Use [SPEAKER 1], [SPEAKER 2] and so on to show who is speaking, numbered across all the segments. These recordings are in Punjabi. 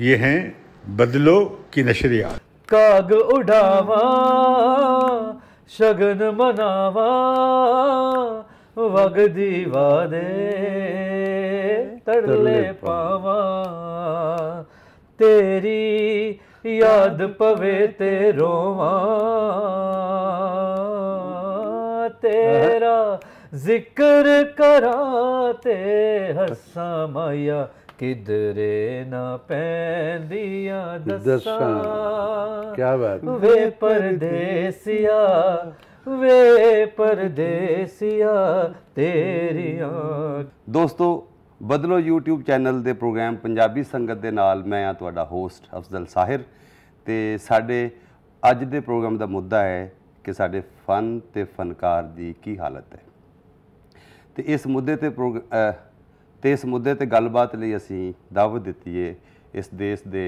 [SPEAKER 1] ये हैं बदलो की नशरियात
[SPEAKER 2] काग उड़ावा शगन मनावा वग दीवाने तड़ले पावा तेरी याद पवे ते रोवा तेरा जिक्र करा ते हसा माया ਕਿਧਰੇ ਨਾ ਪੈਂਦੀਆਂ ਦਸਾਂ ਕੀ ਬਾਤ ਵੇ ਪਰਦੇਸੀਆ ਵੇ ਪਰਦੇਸੀਆ ਤੇਰੀਆਂ
[SPEAKER 1] ਦੋਸਤੋ ਬਦਲੋ YouTube ਚੈਨਲ ਦੇ ਪ੍ਰੋਗਰਾਮ ਪੰਜਾਬੀ ਸੰਗਤ ਦੇ ਨਾਲ ਮੈਂ ਆ ਤੁਹਾਡਾ ਹੋਸਟ ਅਫਜ਼ਲ ਸਾਹਿਰ ਤੇ ਸਾਡੇ ਅੱਜ ਦੇ ਪ੍ਰੋਗਰਾਮ ਦਾ ਮੁੱਦਾ ਹੈ ਕਿ ਸਾਡੇ ਫਨ ਤੇ ਫਨਕਾਰ ਦੀ ਕੀ ਹਾਲਤ ਹੈ ਤੇ ਇਸ ਮੁੱਦੇ ਤੇ ਤੇ ਇਸ ਮੁੱਦੇ ਤੇ ਗੱਲਬਾਤ ਲਈ ਅਸੀਂ ਦਾਵਤ ਦਿੱਤੀ ਏ ਇਸ ਦੇਸ਼ ਦੇ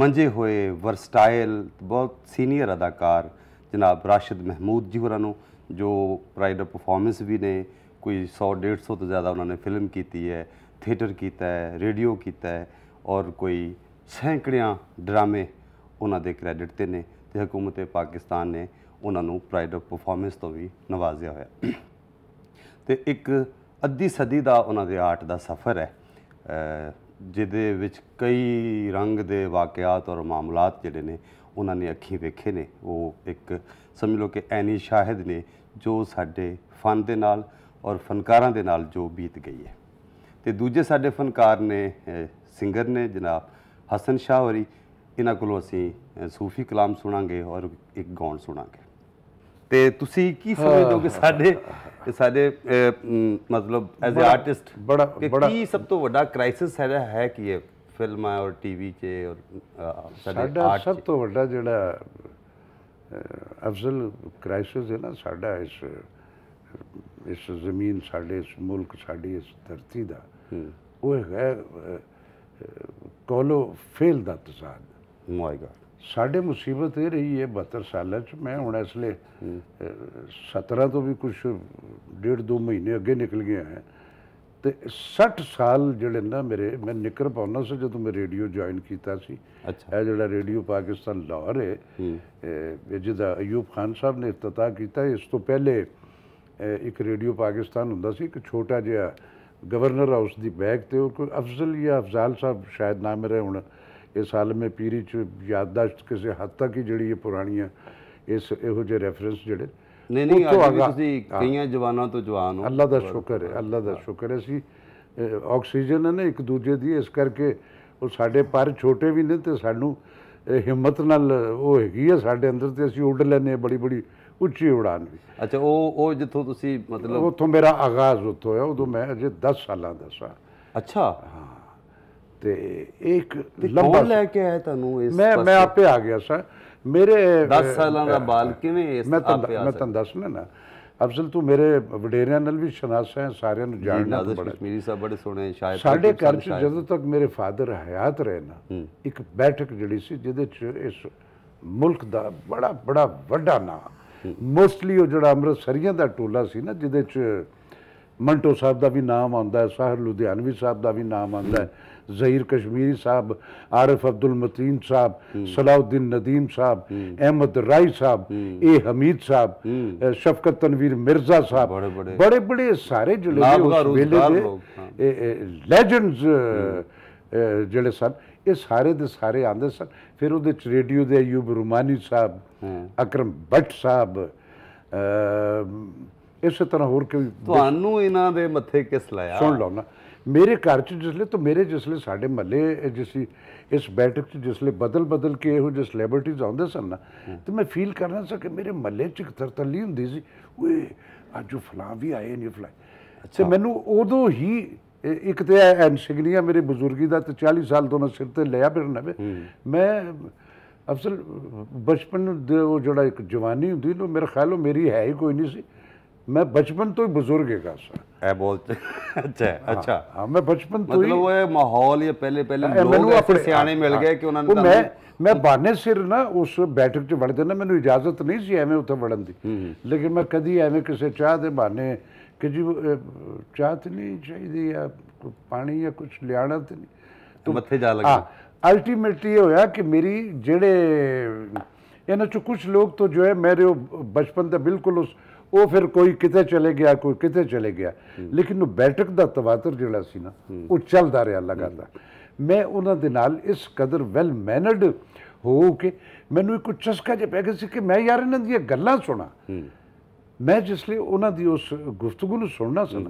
[SPEAKER 1] ਮੰਜੇ ਹੋਏ ਵਰਸਟਾਈਲ ਬਹੁਤ ਸੀਨੀਅਰ ਅਦਾਕਾਰ ਜਨਾਬ ਰਾਸ਼ਿਦ ਮਹਿਮੂਦ ਜੀ ਹੋਰਾਂ ਨੂੰ ਜੋ ਪ੍ਰਾਈਡ ਪਰਫਾਰਮੈਂਸ ਵੀ ਨੇ ਕੋਈ 100 150 ਤੋਂ ਜ਼ਿਆਦਾ ਉਹਨਾਂ ਨੇ ਫਿਲਮ ਕੀਤੀ ਹੈ ਥੀਏਟਰ ਕੀਤਾ ਹੈ ਰੇਡੀਓ ਕੀਤਾ ਹੈ ਔਰ ਕੋਈ ਸੈਂਕੜਿਆਂ ਡਰਾਮੇ ਉਹਨਾਂ ਦੇ ਕ੍ਰੈਡਿਟ ਤੇ ਨੇ ਤੇ ਹਕੂਮਤ ਪਾਕਿਸਤਾਨ ਨੇ ਉਹਨਾਂ ਨੂੰ ਪ੍ਰਾਈਡ ਆਫ ਪਰਫਾਰਮੈਂਸ ਤੋਂ ਵੀ ਨਵਾਜ਼ਿਆ ਹੋਇਆ ਤੇ ਇੱਕ ਅੱਧੀ ਸਦੀ ਦਾ ਉਹਨਾਂ ਦੇ ਆਰਟ ਦਾ ਸਫ਼ਰ ਹੈ ਜਿਹਦੇ ਵਿੱਚ ਕਈ ਰੰਗ ਦੇ ਵਾਕਿਆਤ ਔਰ ਮਾਮਲਾਤ ਜਿਹੜੇ ਨੇ ਉਹਨਾਂ ਨੇ ਅੱਖੀਂ ਵੇਖੇ ਨੇ ਉਹ ਇੱਕ ਸਮਝ ਲਓ ਕਿ ਐਨੀ ਸ਼ਾਹਿਦ ਨੇ ਜੋ ਸਾਡੇ ਫਨ ਦੇ ਨਾਲ ਔਰ ਫਨਕਾਰਾਂ ਦੇ ਨਾਲ ਜੋ ਬੀਤ ਗਈ ਹੈ ਤੇ ਦੂਜੇ ਸਾਡੇ ਫਨਕਾਰ ਨੇ ਸਿੰਗਰ ਨੇ ਜਨਾਬ ਹਸਨ ਸ਼ਾਹ ਹੋਰੀ ਇਹਨਾਂ ਕੋਲੋਂ ਅਸੀਂ ਸੂਫੀ ਕਲਾਮ ਸੁਣਾਂਗੇ ਔਰ ਇੱਕ ਗਾਉਣ ਸੁਣਾਂਗੇ ਤੇ ਤੁਸੀਂ ਕੀ ਸਮਝਦੇ ਹੋ ਕਿ ਸਾਡੇ ਸਾਡੇ ਮਤਲਬ ਐਜ਼ ਅ ਆਰਟਿਸਟ ਬੜਾ ਕੀ ਸਭ ਤੋਂ ਵੱਡਾ ਕ੍ਰਾਈਸਿਸ ਹੈ ਹੈ ਕਿ ਇਹ ਫਿਲਮਾਂ ਔਰ ਟੀਵੀ 'ਚ ਔਰ ਸਾਡੇ ਆਰਟ
[SPEAKER 3] ਸਭ ਤੋਂ ਵੱਡਾ ਜਿਹੜਾ ਅਫਜ਼ਲ ਕ੍ਰਾਈਸਿਸ ਹੈ ਨਾ ਸਾਡਾ ਇਸ ਇਸ ਜ਼ਮੀਨ ਸਾਡੇ ਇਸ ਮੁਲਕ ਸਾਡੀ ਇਸ ਧਰਤੀ ਦਾ ਉਹ ਹੈ ਕੋਲੋ ਫੇਲ ਦਾ ਤਜ਼ਾਦ ਮਾਈ ਗॉड ਸਾਡੇ ਮੁਸੀਬਤ ਇਹ ਰਹੀ ਹੈ 72 ਸਾਲਾਂ 'ਚ ਮੈਂ ਹੁਣ ਇਸ ਲਈ 17 ਤੋਂ ਵੀ ਕੁਝ ਡੇਢ ਦੋ ਮਹੀਨੇ ਅੱਗੇ ਨਿਕਲ ਗਿਆ ਹੈ ਤੇ 60 ਸਾਲ ਜਿਹੜੇ ਨਾ ਮੇਰੇ ਮੈਂ ਨਿਕਰ ਪਾਉਣਾ ਸੀ ਜਦੋਂ ਮੈਂ ਰੇਡੀਓ ਜੁਆਇਨ ਕੀਤਾ ਸੀ ਇਹ ਜਿਹੜਾ ਰੇਡੀਓ ਪਾਕਿਸਤਾਨ ਲਾਹੌਰ ਹੈ ਇਹ ਜਿਹਦਾ ਅਯੂਬ ਖਾਨ ਸਾਹਿਬ ਨੇ ਇਫਤਤਾਹ ਕੀਤਾ ਇਸ ਤੋਂ ਪਹਿਲੇ ਇੱਕ ਰੇਡੀਓ ਪਾਕਿਸਤਾਨ ਹੁੰਦਾ ਸੀ ਇੱਕ ਛੋਟਾ ਜਿਹਾ ਗਵਰਨਰ ਹਾਊਸ ਦੀ ਬੈਗ ਤੇ ਉਹ ਕੋਈ ਅਫਜ਼ਲ ਜਾਂ ਅਫਜ਼ਾਲ ਸਾਹਿਬ ਸ਼ਾਇਦ ਨਾਮ ਰਹੇ ਹੁਣ ਇਸ ਹਾਲ ਮੇ ਪੀਰੀ ਚ ਯਾਦਦਾਸ਼ਤ ਕਿਸੇ ਹੱਦ ਤੱਕ ਹੀ ਜਿਹੜੀ ਇਹ ਪੁਰਾਣੀ ਹੈ ਇਸ
[SPEAKER 1] ਇਹੋ ਜਿਹੇ ਰੈਫਰੈਂਸ ਜਿਹੜੇ ਨਹੀਂ ਨਹੀਂ ਅੱਜ ਤੁਸੀਂ ਕਈਆਂ ਜਵਾਨਾਂ ਤੋਂ ਜਵਾਨ ਹੋ ਅੱਲਾ ਦਾ ਸ਼ੁਕਰ
[SPEAKER 3] ਹੈ ਅੱਲਾ ਦਾ ਸ਼ੁਕਰ ਹੈ ਸੀ ਆਕਸੀਜਨ ਹੈ ਨਾ ਇੱਕ ਦੂਜੇ ਦੀ ਇਸ ਕਰਕੇ ਉਹ ਸਾਡੇ ਪਰ ਛੋਟੇ ਵੀ ਨੇ ਤੇ ਸਾਨੂੰ ਹਿੰਮਤ ਨਾਲ ਉਹ ਹੈਗੀ ਹੈ ਸਾਡੇ ਅੰਦਰ ਤੇ ਅਸੀਂ ਉੱਡ ਲੈਨੇ ਬੜੀ ਬੜੀ ਉੱਚੀ ਉਡਾਨ ਵੀ
[SPEAKER 1] ਅੱਛਾ ਉਹ ਉਹ ਜਿੱਥੋਂ ਤੁਸੀਂ ਮਤਲਬ ਉੱਥੋਂ ਮੇਰਾ ਆਗਾਜ਼ ਉੱਥੋਂ
[SPEAKER 3] ਹੈ ਉਦੋਂ ਮੈਂ ਅਜੇ 10 ਸਾਲਾਂ ਦਾ ਸਾਂ ਅੱਛਾ ਹਾਂ ਤੇ ਇੱਕ ਲੰਬਾ ਲੈ ਕੇ ਆਇਆ ਤੁਹਾਨੂੰ ਇਸ ਮੈਂ ਮੈਂ ਆਪੇ ਆ ਗਿਆ ਸਾਂ ਮੇਰੇ 10 ਸਾਲਾਂ ਦਾ ਬਾਲ
[SPEAKER 1] ਕਿਵੇਂ ਇਸ ਆਪੇ ਆ ਮੈਂ ਤੁਹਾਨੂੰ
[SPEAKER 3] ਦੱਸਣਾ ਨਾ ਅਫਜ਼ਲ ਤੂੰ ਮੇਰੇ ਵਡੇਰਿਆਂ ਨਾਲ ਵੀ ਸ਼ਨਾਸ ਹੈ ਸਾਰਿਆਂ
[SPEAKER 1] ਨੂੰ ਜਾਣਦਾ ਬੜਾ ਕਸ਼ਮੀਰੀ ਸਾਹਿਬ ਬੜੇ ਸੋਹਣੇ ਸ਼ਾਇਦ ਸਾਡੇ ਘਰ ਚ ਜਦੋਂ
[SPEAKER 3] ਤੱਕ ਮੇਰੇ ਫਾਦਰ ਹਯਾਤ ਰਹੇ ਨਾ ਇੱਕ ਬੈਠਕ ਜਿਹੜੀ ਸੀ ਜਿਹਦੇ ਚ ਇਸ ਮੁਲਕ ਦਾ ਬੜਾ ਬੜਾ ਵੱਡਾ ਨਾਮ ਮੋਸਟਲੀ ਉਹ ਜਿਹੜਾ ਅੰਮ੍ਰਿਤਸਰੀਆਂ ਦਾ ਟੋਲਾ ਸੀ ਨਾ ਜਿਹਦੇ ਚ ਮੰਟੋ ਸਾਹਿਬ ਦਾ ਵੀ ਨਾਮ ਆਉਂਦਾ ਹੈ ਸਾਹਿਰ ਲੁਧਿਆਣਵੀ ਸਾਹਿਬ ਦਾ ਵੀ ਨਾਮ ਆਉਂਦਾ ਹੈ ਜ਼ਹੀਰ ਕਸ਼ਮੀਰੀ ਸਾਹਿਬ ਆਰਫ ਅਬਦੁਲ ਮਤੀਨ ਸਾਹਿਬ ਸਲਾਉਦੀਨ ਨਦੀਮ ਸਾਹਿਬ ਅਹਿਮਦ ਰਾਈ ਸਾਹਿਬ ਇਹ ਹਮੀਦ ਸਾਹਿਬ ਸ਼ਫਕਤ ਤਨਵੀਰ ਮਿਰਜ਼ਾ ਸਾਹਿਬ ਬੜੇ ਬੜੇ ਸਾਰੇ ਜਿਹੜੇ ਉਸ ਵੇਲੇ ਦੇ ਲੈਜੈਂਡਸ ਜਿਹੜੇ ਸਨ ਇਹ ਸਾਰੇ ਦੇ ਸਾਰੇ ਆਂਦੇ ਸਨ ਫਿਰ ਉਹਦੇ ਚ ਰੇਡੀਓ ਦੇ ਯੂਬ ਰੁਮਾਨੀ ਸਾਹਿਬ ਅਕਰਮ ਬੱਟ ਸਾਹਿਬ ਇਸੇ ਤਰ੍ਹਾਂ ਹੋਰ ਕਿ ਤੁਹਾਨੂੰ
[SPEAKER 1] ਇਹਨਾਂ ਦੇ ਮੱਥੇ ਕਿਸ ਲਾਇਆ ਸੁਣ ਲਓ
[SPEAKER 3] ਨਾ ਮੇਰੇ ਘਰ ਚ ਜਿਸਲੇ ਤੋਂ ਮੇਰੇ ਜਿਸਲੇ ਸਾਡੇ ਮੱਲੇ ਜਿਸੀ ਇਸ ਬੈਠਕ ਚ ਜਿਸਲੇ ਬਦਲ ਬਦਲ ਕੇ ਇਹੋ ਜਿਸ ਸੈਲਿਬ੍ਰਿਟੀਜ਼ ਆਉਂਦੇ ਸਨ ਨਾ ਤੇ ਮੈਂ ਫੀਲ ਕਰਨਾ ਸੀ ਕਿ ਮੇਰੇ ਮੱਲੇ ਚ ਤਰਤਲੀ ਹੁੰਦੀ ਸੀ ਓਏ ਅੱਜ ਉਹ ਫਲਾਂ ਵੀ ਆਏ ਨਹੀਂ ਫਲਾਂ ਅੱਛਾ ਮੈਨੂੰ ਉਦੋਂ ਹੀ ਇੱਕ ਤੇ ਐਨਸ਼ਗਲੀਆਂ ਮੇਰੇ ਬਜ਼ੁਰਗੀ ਦਾ ਤੇ 40 ਸਾਲ ਤੋਂ ਨਾ ਸਿਰ ਤੇ ਲਿਆ ਫਿਰ ਨਵੇਂ ਮੈਂ ਅਫਸਰ ਬਚਪਨ ਦੇ ਉਹ ਜਿਹੜਾ ਇੱਕ ਜਵਾਨੀ ਹੁੰਦੀ ਲੋ ਮੇਰੇ ਖਿਆਲੋਂ ਮੇਰੀ ਹੈ ਹੀ ਕੋਈ ਨਹੀਂ ਸੀ मैं बचपन तो ही बुजुर्ग का सर
[SPEAKER 1] ऐ बोलते अच्छा हाँ, अच्छा हाँ मैं बचपन तो मतलब ही माहौल या पहले पहले लोग ऐसे सियाने मिल हाँ। गए कि उन्होंने मैं
[SPEAKER 3] मैं बाने सिर ना उस बैठक च वड़ देना मैंने इजाजत नहीं सी एवें उतर वड़न दी हम्म, हम्म। लेकिन मैं कभी एवें किसी चाह के बहाने कि जी चाह तो नहीं चाहिए या पानी या कुछ लिया तो नहीं तो, तो
[SPEAKER 1] मथे जा लगा हाँ,
[SPEAKER 3] अल्टीमेटली होया कि मेरी जेड़े इन्हों कुछ लोग तो जो है मेरे बचपन का बिल्कुल उस ਉਹ ਫਿਰ ਕੋਈ ਕਿਤੇ ਚਲੇ ਗਿਆ ਕੋਈ ਕਿਤੇ ਚਲੇ ਗਿਆ ਲੇਕਿਨ ਉਹ ਬੈਠਕ ਦਾ ਤਵਾਤਰ ਜਿਹੜਾ ਸੀ ਨਾ ਉਹ ਚੱਲਦਾ ਰਿਹਾ ਲਗਾਤਾਰ ਮੈਂ ਉਹਨਾਂ ਦੇ ਨਾਲ ਇਸ ਕਦਰ ਵੈਲ ਮੈਨਰਡ ਹੋ ਕੇ ਮੈਨੂੰ ਇੱਕ ਚਸਕਾ ਜਿਹਾ ਪੈ ਗਿਆ ਸੀ ਕਿ ਮੈਂ ਯਾਰ ਇਹਨਾਂ ਦੀਆਂ ਗੱਲਾਂ ਸੁਣਾ ਮੈਂ ਜਿਸ ਲਈ ਉਹਨਾਂ ਦੀ ਉਸ ਗੁਫ਼ਤਗੂ ਨੂੰ ਸੁਣਨਾ ਸੀ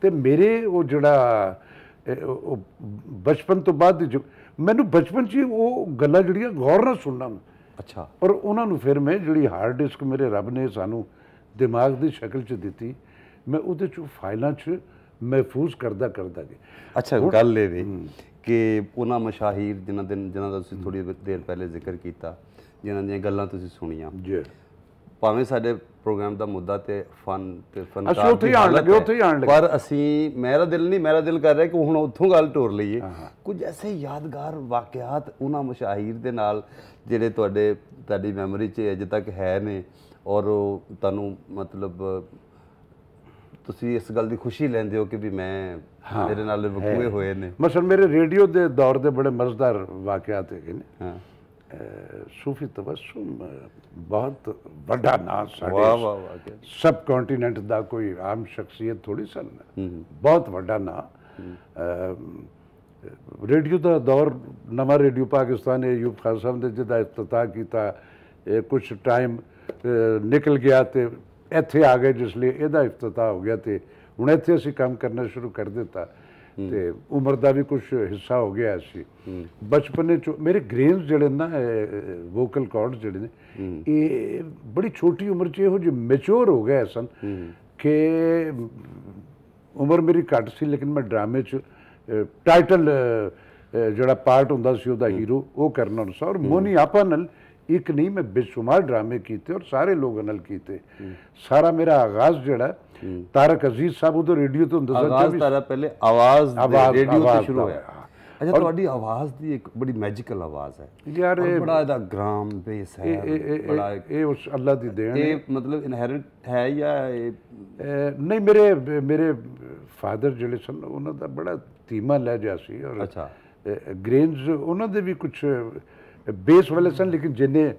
[SPEAKER 3] ਤੇ ਮੇਰੇ ਉਹ ਜਿਹੜਾ ਬਚਪਨ ਤੋਂ ਬਾਅਦ ਮੈਨੂੰ ਬਚਪਨ 'ਚ ਉਹ ਗੱਲਾਂ ਜਿਹੜੀਆਂ ਗੌਰ ਨਾਲ ਸੁਣਨਾ ਅੱਛਾ ਔਰ ਉਹਨਾਂ ਨੂੰ ਫਿਰ ਮੈਂ ਜਿਹੜੀ ਹਾਰਡ ਡਿਸਕ ਮੇਰੇ ਰੱਬ ਨੇ ਸਾਨੂੰ ਦਿਮਾਗ ਦੀ ਸ਼ਕਲ 'ਚ ਦਿੱਤੀ ਮੈਂ ਉਹਦੇ 'ਚ ਫਾਈਲਾਂ 'ਚ ਮਹਿਫੂਜ਼ ਕਰਦਾ ਕਰਦਾ ਗਿਆ ਅੱਛਾ ਗੱਲ
[SPEAKER 1] ਇਹ ਵੀ ਕਿ ਉਹਨਾਂ ਮਸ਼ਾਹੀਰ ਜਿਨ੍ਹਾਂ ਦਿਨ ਜਿਨ੍ਹਾਂ ਦਾ ਤੁਸੀਂ ਥੋੜੀ ਦੇਰ ਪਹਿਲੇ ਜ਼ਿਕਰ ਕੀਤਾ ਜਿਨ੍ਹਾਂ ਦੀਆਂ ਗੱਲਾਂ ਤੁਸੀਂ ਸੁਣੀਆਂ ਜੀ ਭਾਵੇਂ ਸਾਡੇ ਪ੍ਰੋਗਰਾਮ ਦਾ ਮੁੱਦਾ ਤੇ ਫਨ ਤੇ ਫਨਕਾਰ ਅਸੀਂ ਉੱਥੇ ਆਣ ਲੱਗੇ ਉੱਥੇ ਆਣ ਲੱਗੇ ਪਰ ਅਸੀਂ ਮੇਰਾ ਦਿਲ ਨਹੀਂ ਮੇਰਾ ਦਿਲ ਕਰ ਰਿਹਾ ਕਿ ਹੁਣ ਉੱਥੋਂ ਗੱਲ ਟੋਰ ਲਈਏ ਕੁਝ ਐਸੇ ਯਾਦਗਾਰ ਵਾਕਿਆਤ ਉਹਨਾਂ ਮਸ਼ਾਹੀਰ ਦੇ ਨਾਲ ਜਿਹੜੇ ਤੁਹਾਡੇ ਤੁਹਾਡੀ ਮੈਮਰੀ 'ਚ ਅਜੇ ਤੱਕ ਹੈ ਨੇ और तू मतलब इस गल की खुशी लेंदे हो कि भी मैं हाँ, मेरे हुए ने
[SPEAKER 3] मसल मेरे रेडियो के दौर के बड़े मज़ेदार वाकयात है हाँ। सूफी तबसुम बहुत बड़ा नाम सब कॉन्टीनेंट का कोई आम शख्सियत थोड़ी सन बहुत बड़ा नाम रेडियो का दौर नवा रेडियो पाकिस्तान अयूब खान साहब ने जिदा इफ्तः किया कुछ टाइम ਨਿਕਲ ਗਿਆ ਤੇ ਇੱਥੇ ਆ ਗਏ ਜਿਸ ਲਈ ਇਹਦਾ ਇਫਤਤਾ ਹੋ ਗਿਆ ਤੇ ਹੁਣ ਇੱਥੇ ਅਸੀਂ ਕੰਮ ਕਰਨਾ ਸ਼ੁਰੂ ਕਰ ਦਿੱਤਾ ਤੇ ਉਮਰ ਦਾ ਵੀ ਕੁਝ ਹਿੱਸਾ ਹੋ ਗਿਆ ਸੀ ਬਚਪਨ ਚ ਮੇਰੇ ਗ੍ਰੇਨਸ ਜਿਹੜੇ ਨਾ ਵੋਕਲ ਕਾਰਡ ਜਿਹੜੇ ਨੇ ਇਹ ਬੜੀ ਛੋਟੀ ਉਮਰ ਚ ਇਹੋ ਜਿਹੇ ਮੈਚੁਰ ਹੋ ਗਏ ਸਨ ਕਿ ਉਮਰ ਮੇਰੀ ਘੱਟ ਸੀ ਲੇਕਿਨ ਮੈਂ ਡਰਾਮੇ ਚ ਟਾਈਟਲ ਜਿਹੜਾ ਪਾਰਟ ਹੁੰਦਾ ਸੀ ਉਹਦਾ ਹੀਰੋ ਉਹ ਕਰਨ ਹੁੰਦਾ ਮੋਨੀ ਆਪਨਲ ਨਾਲ एक नहीं मैं बेशुमार ड्रामे किए और सारे लोग अनल किए सारा मेरा आगाज जड़ा हम्म। तारक अजीज साहब उधर रेडियो तो
[SPEAKER 1] पहले आवाज आवाज रेडियो तो शुरू होया अच्छा
[SPEAKER 3] भी कुछ ਬੇਸ ਵਾਲੇ ਸਨ ਲੇਕਿਨ ਜਿੰਨੇ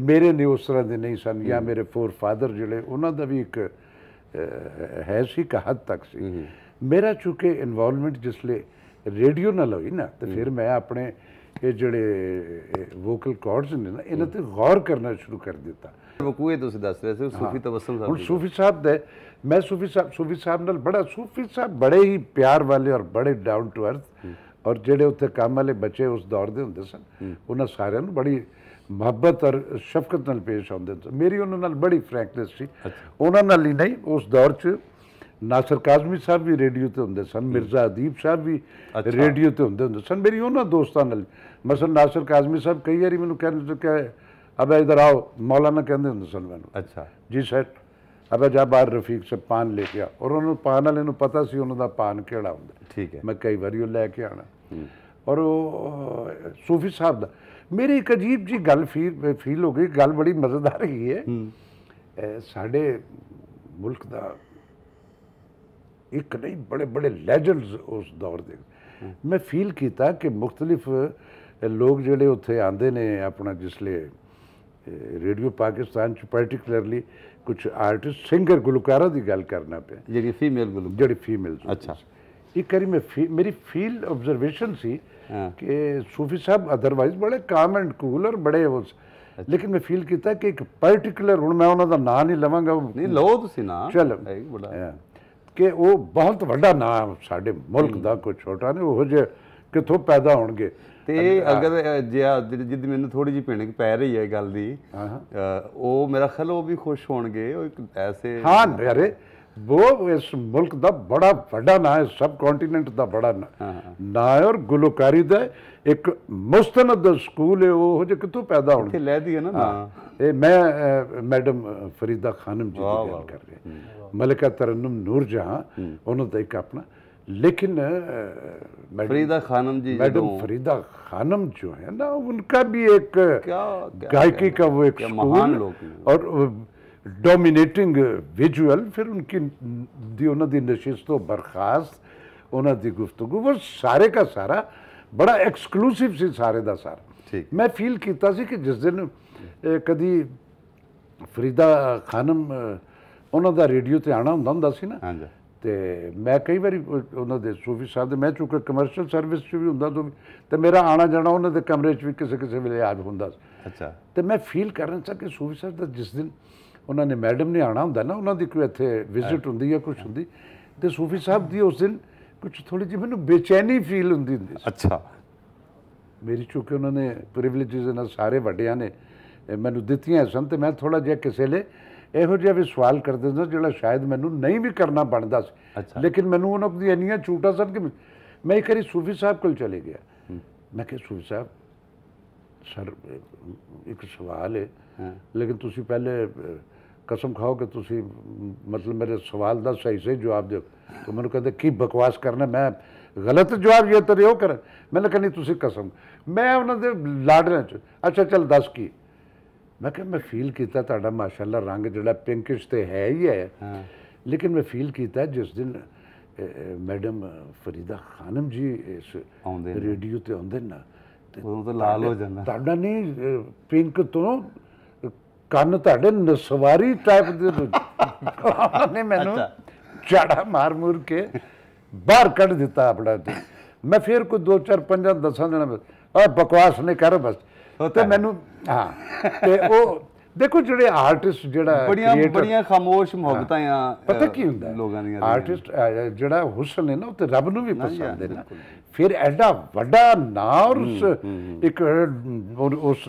[SPEAKER 3] ਮੇਰੇ ਨੇ ਉਸ ਤਰ੍ਹਾਂ ਦੇ ਨਹੀਂ ਸਨ ਜਾਂ ਮੇਰੇ ਫੋਰ ਫਾਦਰ ਜਿਹੜੇ ਉਹਨਾਂ ਦਾ ਵੀ ਇੱਕ ਹੈ ਸੀ ਕਿ ਹੱਦ ਤੱਕ ਸੀ ਮੇਰਾ ਚੁਕੇ ਇਨਵੋਲਵਮੈਂਟ ਜਿਸਲੇ ਰੇਡੀਓ ਨਾਲ ਹੋਈ ਨਾ ਤੇ ਫਿਰ ਮੈਂ ਆਪਣੇ ਇਹ ਜਿਹੜੇ ਵੋਕਲ ਕਾਰਡਸ ਨੇ ਨਾ ਇਹਨਾਂ ਤੇ ਗੌਰ ਕਰਨਾ ਸ਼ੁਰੂ ਕਰ ਦਿੱਤਾ ਵਕੂਏ ਤੁਸੀਂ
[SPEAKER 1] ਦੱਸ ਰਹੇ ਸੀ ਸੂਫੀ ਤਵਸਲ ਸਾਹਿਬ ਹੁਣ
[SPEAKER 3] ਸੂਫੀ ਸਾਹਿਬ ਦੇ ਮੈਂ ਸੂਫੀ ਸਾਹਿਬ ਸੂਫੀ ਸਾਹਿਬ ਨਾਲ ਬੜਾ ਸੂਫੀ ਸਾਹਿਬ ਬੜੇ ਹੀ ਪਿਆਰ ਵਾਲੇ ਔਰ ਬੜੇ ਡਾਊਨ ਟੂ ਅਰਥ ਔਰ ਜਿਹੜੇ ਉੱਥੇ ਕੰਮ ਵਾਲੇ ਬੱਚੇ ਉਸ ਦੌਰ ਦੇ ਹੁੰਦੇ ਸਨ ਉਹਨਾਂ ਸਾਰਿਆਂ ਨੂੰ ਬੜੀ ਮੁਹੱਬਤ ਔਰ ਸ਼ਫਕਤ ਨਾਲ ਪੇਸ਼ ਆਉਂਦੇ ਸਨ ਮੇਰੀ ਉਹਨਾਂ ਨਾਲ ਬੜੀ ਫ੍ਰੈਂਕਨੈਸ ਸੀ ਉਹਨਾਂ ਨਾਲ ਹੀ ਨਹੀਂ ਉਸ ਦੌਰ 'ਚ ਨਾਸਰ ਕਾਜ਼ਮੀ ਸਾਹਿਬ ਵੀ ਰੇਡੀਓ ਤੇ ਹੁੰਦੇ ਸਨ ਮਿਰਜ਼ਾ ਅਦੀਬ ਸਾਹਿਬ ਵੀ ਰੇਡੀਓ ਤੇ ਹੁੰਦੇ ਹੁੰਦੇ ਸਨ ਮੇਰੀ ਉਹਨਾਂ ਦੋਸਤਾਂ ਨਾਲ ਮਸਲ ਨਾਸਰ ਕਾਜ਼ਮੀ ਸਾਹਿਬ ਕਈ ਵਾਰੀ ਮੈਨੂੰ ਕਹਿੰਦੇ ਕਿ ਅਬ ਇਧਰ ਆਓ ਮੌਲਾਨਾ ਕਹਿੰਦੇ ਹੁੰਦੇ ਸਨ ਮੈਨੂੰ ਅੱਛਾ ਜੀ ਸਰ ਅਬਾ ਜਾ ਬਾਹਰ ਰਫੀਕ ਸੇ ਪਾਨ ਲੈ ਗਿਆ ਔਰ ਉਹਨੂੰ ਪਾਨ ਵਾਲੇ ਨੂੰ ਪਤਾ ਸੀ ਉਹਨਾਂ ਦਾ ਪਾਨ ਕਿਹੜਾ ਹੁੰਦਾ ਠੀਕ ਹੈ ਮੈਂ ਕਈ ਵਾਰੀ ਉਹ ਲੈ ਕੇ ਆਣਾ ਔਰ ਉਹ ਸੂਫੀ ਸਾਹਿਬ ਦਾ ਮੇਰੀ ਇੱਕ ਅਜੀਬ ਜੀ ਗੱਲ ਫੀਲ ਫੀਲ ਹੋ ਗਈ ਗੱਲ ਬੜੀ ਮਜ਼ੇਦਾਰ ਹੀ
[SPEAKER 1] ਹੈ
[SPEAKER 3] ਸਾਡੇ ਮੁਲਕ ਦਾ ਇੱਕ ਨਹੀਂ ਬੜੇ ਬੜੇ ਲੈਜੈਂਡਸ ਉਸ ਦੌਰ ਦੇ ਮੈਂ ਫੀਲ ਕੀਤਾ ਕਿ ਮੁxtਲਿਫ ਲੋਕ ਜਿਹੜੇ ਉੱਥੇ ਆਂਦੇ ਨੇ ਆਪਣਾ ਜਿਸਲੇ ਰੇਡੀਓ ਪਾਕਿਸਤਾਨ ਚ ਪਾਰਟਿਕੂਲਰਲੀ ਕੁਝ ਆਰਟਿਸਟ ਸਿੰਗਰ ਗੁਲਕਾਰਾ ਦੀ ਗੱਲ ਕਰਨਾ ਪਿਆ ਜਿਹੜੀ ਫੀਮੇਲ ਗੁਲਕ ਜਿਹੜੀ ਫੀਮੇਲ ਅੱਛਾ ਇਹ ਕਰੀ ਮੈਂ ਮੇਰੀ ਫੀਲ ਆਬਜ਼ਰਵੇਸ਼ਨ ਸੀ ਕਿ ਸੂਫੀ ਸਾਹਿਬ ਅਦਰਵਾਈਜ਼ ਬੜੇ ਕਾਮ ਐਂਡ ਕੂਲ ਔਰ ਬੜੇ ਉਸ ਲੇਕਿਨ ਮੈਂ ਫੀਲ ਕੀਤਾ ਕਿ ਇੱਕ ਪਾਰਟਿਕੂਲਰ ਹੁਣ ਮੈਂ ਉਹਨਾਂ ਦਾ ਨਾਂ ਨਹੀਂ ਲਵਾਂਗਾ ਨਹੀਂ ਲਓ ਤੁਸੀਂ ਨਾਂ ਚਲ ਕਿ ਉਹ ਬਹੁਤ ਵੱਡਾ
[SPEAKER 1] ਨਾਂ ਸਾਡੇ ਮੁਲਕ ਦਾ ਕੋਈ ਛੋਟਾ ਨਹੀਂ
[SPEAKER 3] ਉਹ ਜੇ ਕਿੱਥੋਂ ਪੈਦਾ ਹੋਣਗੇ
[SPEAKER 1] ਤੇ ਅਗਰ ਜੇ ਜਿੱਦ ਮੈਨੂੰ ਥੋੜੀ ਜੀ ਪੈਣੀ ਪੈ ਰਹੀ ਹੈ ਗੱਲ ਦੀ ਉਹ ਮੇਰਾ ਖਿਆਲ ਉਹ ਵੀ ਖੁਸ਼ ਹੋਣਗੇ ਉਹ ਇੱਕ ਐਸੇ ਹਾਂ ਯਾਰੇ
[SPEAKER 3] ਉਹ ਇਸ ਮੁਲਕ ਦਾ ਬੜਾ ਵੱਡਾ ਨਾਂ ਹੈ ਸਬ ਕੰਟੀਨੈਂਟ ਦਾ ਬੜਾ ਨਾਂ ਹੈ ਔਰ ਗੁਲੂਕਾਰੀ ਦਾ ਇੱਕ ਮੁਸਤਨਦ ਸਕੂਲ ਹੈ ਉਹ ਜੇ ਕਿੱਥੋਂ ਪੈਦਾ ਹੋਣਾ ਇੱਥੇ ਲੈਦੀ ਹੈ ਨਾ ਇਹ ਮੈਂ ਮੈਡਮ ਫਰੀਦਾ ਖਾਨਮ ਜੀ ਦੀ ਗੱਲ
[SPEAKER 1] ਕਰ ਰਿਹਾ
[SPEAKER 3] ਮਲਕਾ ਤਰਨਮ ਨੂਰ ਜਹਾਂ ਉਹਨਾਂ ਦਾ ਇੱਕ ਆਪਣਾ लेकिन फरीदा
[SPEAKER 1] खानम जी मैडम
[SPEAKER 3] फरीदा खानम जो है ना उनका भी एक
[SPEAKER 1] गायकी का वो
[SPEAKER 3] एक महान लोग और डोमिनेटिंग विजुअल फिर उनकी उन्होंने नशिस्तों बर्खास्त उन्होंने गुफ्तगु वो सारे का सारा बड़ा एक्सक्लूसिव से सारे का सारा मैं फील किया कि जिस दिन कभी फरीदा खानम उन्होंने रेडियो से आना हों ਤੇ ਮੈਂ ਕਈ ਵਾਰੀ ਉਹਨਾਂ ਦੇ ਸੂਫੀ ਸਾਹਿਬ ਦੇ ਮੈਂ ਚੁੱਕ ਕਮਰਸ਼ੀਅਲ ਸਰਵਿਸ 'ਚ ਵੀ ਹੁੰਦਾ ਤੋਂ ਤੇ ਮੇਰਾ ਆਣਾ ਜਾਣਾ ਉਹਨਾਂ ਦੇ ਕਮਰੇ 'ਚ ਵੀ ਕਿਸੇ ਕਿਸੇ ਵੇਲੇ ਆਜ ਹੁੰਦਾ ਸੀ ਅੱਛਾ ਤੇ ਮੈਂ ਫੀਲ ਕਰ ਰਿਹਾ ਸੀ ਕਿ ਸੂਫੀ ਸਾਹਿਬ ਦਾ ਜਿਸ ਦਿਨ ਉਹਨਾਂ ਨੇ ਮੈਡਮ ਨੇ ਆਣਾ ਹੁੰਦਾ ਨਾ ਉਹਨਾਂ ਦੀ ਕੋਈ ਇੱਥੇ ਵਿਜ਼ਿਟ ਹੁੰਦੀ ਹੈ ਕੁਝ ਹੁੰਦੀ ਤੇ ਸੂਫੀ ਸਾਹਿਬ ਦੀ ਉਸ ਦਿਨ ਕੁਝ ਥੋੜੀ ਜਿਹੀ ਮੈਨੂੰ ਬੇਚੈਨੀ ਫੀਲ ਹੁੰਦੀ ਹੁੰਦੀ ਸੀ ਅੱਛਾ ਮੇਰੀ ਚੁੱਕ ਉਹਨਾਂ ਨੇ ਪ੍ਰਿਵਿਲੇਜਸ ਨਾਲ ਸਾਰੇ ਵੱਡਿਆਂ ਨੇ ਮੈਨੂੰ ਦਿੱਤੀਆਂ ਸਨ ਤੇ ਮੈਂ ਥੋੜਾ ਜਿਹਾ ਕਿਸੇ ਲਈ ਇਹੋ ਜਿਹਾ ਵੀ ਸਵਾਲ ਕਰ ਦਿੰਦਾ ਜਿਹੜਾ ਸ਼ਾਇਦ ਮੈਨੂੰ ਨਹੀਂ ਵੀ ਕਰਨਾ ਬਣਦਾ ਸੀ ਲੇਕਿਨ ਮੈਨੂੰ ਉਹਨਾਂ ਦੀ ਇੰਨੀਆਂ ਛੂਟਾਂ ਸਨ ਕਿ ਮੈਂ ਇੱਕ ਵਾਰੀ ਸੂਫੀ ਸਾਹਿਬ ਕੋਲ ਚਲੇ ਗਿਆ ਮੈਂ ਕਿਹਾ ਸੂਫੀ ਸਾਹਿਬ ਸਰ ਇੱਕ ਸਵਾਲ ਹੈ ਲੇਕਿਨ ਤੁਸੀਂ ਪਹਿਲੇ ਕਸਮ ਖਾਓ ਕਿ ਤੁਸੀਂ ਮਤਲਬ ਮੇਰੇ ਸਵਾਲ ਦਾ ਸਹੀ ਸਹੀ ਜਵਾਬ ਦਿਓ ਤੋ ਮੈਨੂੰ ਕਹਿੰਦੇ ਕੀ ਬਕਵਾਸ ਕਰਨਾ ਮੈਂ ਗਲਤ ਜਵਾਬ ਇਹ ਤਰੇ ਕਰ ਮੈਂ ਕਹਿੰਦੀ ਤੁਸੀਂ ਕਸਮ ਮੈਂ ਉਹਨਾਂ ਦੇ ਲਾੜਨੇ ਚ ਅੱਛਾ ਚਲ ਦੱਸ ਕੀ ਮੈਂ ਕਿਹਾ ਮੈਂ ਫੀਲ ਕੀਤਾ ਤੁਹਾਡਾ ਮਾਸ਼ਾਅੱਲਾ ਰੰਗ ਜਿਹੜਾ ਪਿੰਕਿਸ਼ ਤੇ ਹੈ ਹੀ ਹੈ ਹਾਂ ਲੇਕਿਨ ਮੈਂ ਫੀਲ ਕੀਤਾ ਜਿਸ ਦਿਨ ਮੈਡਮ ਫਰੀਦਾ ਖਾਨਮ ਜੀ ਇਸ ਆਉਂਦੇ ਰੇਡੀਓ ਤੇ ਆਉਂਦੇ ਨਾ ਉਦੋਂ ਤਾਂ ਲਾਲ ਹੋ ਜਾਂਦਾ ਤੁਹਾਡਾ ਨਹੀਂ ਪਿੰਕ ਤੋਂ ਕੰਨ ਤੁਹਾਡੇ ਨਸਵਾਰੀ ਟਾਈਪ ਦੇ ਨੇ ਮੈਨੂੰ ਝਾੜਾ ਮਾਰ ਮੁਰ ਕੇ ਬਾਹਰ ਕੱਢ ਦਿੱਤਾ ਆਪਣਾ ਤੇ ਮੈਂ ਫਿਰ ਕੋਈ 2 4 5 10 ਦਿਨ ਬਸ ਆ ਬਕਵਾਸ ਨਹੀਂ ਕਰ ਬਸ ਤੇ ਮੈਨੂੰ ਹਾਂ ਤੇ ਉਹ ਦੇਖੋ ਜਿਹੜੇ ਆਰਟਿਸਟ ਜਿਹੜਾ ਬੜੀਆਂ ਬੜੀਆਂ ਖਾਮੋਸ਼ ਮੁਹੱਬਤਾਂ ਆ ਪਤਾ ਕੀ ਹੁੰਦਾ ਲੋਕਾਂ ਦੀਆਂ ਆਰਟਿਸਟ ਜਿਹੜਾ ਹੁਸਨ ਹੈ ਨਾ ਉਹ ਤੇ ਰੱਬ ਨੂੰ ਵੀ ਪਸੰਦ ਹੈ ਨਾ ਫਿਰ ਐਡਾ ਵੱਡਾ ਨਾਂ ਉਸ ਇੱਕ ਉਸ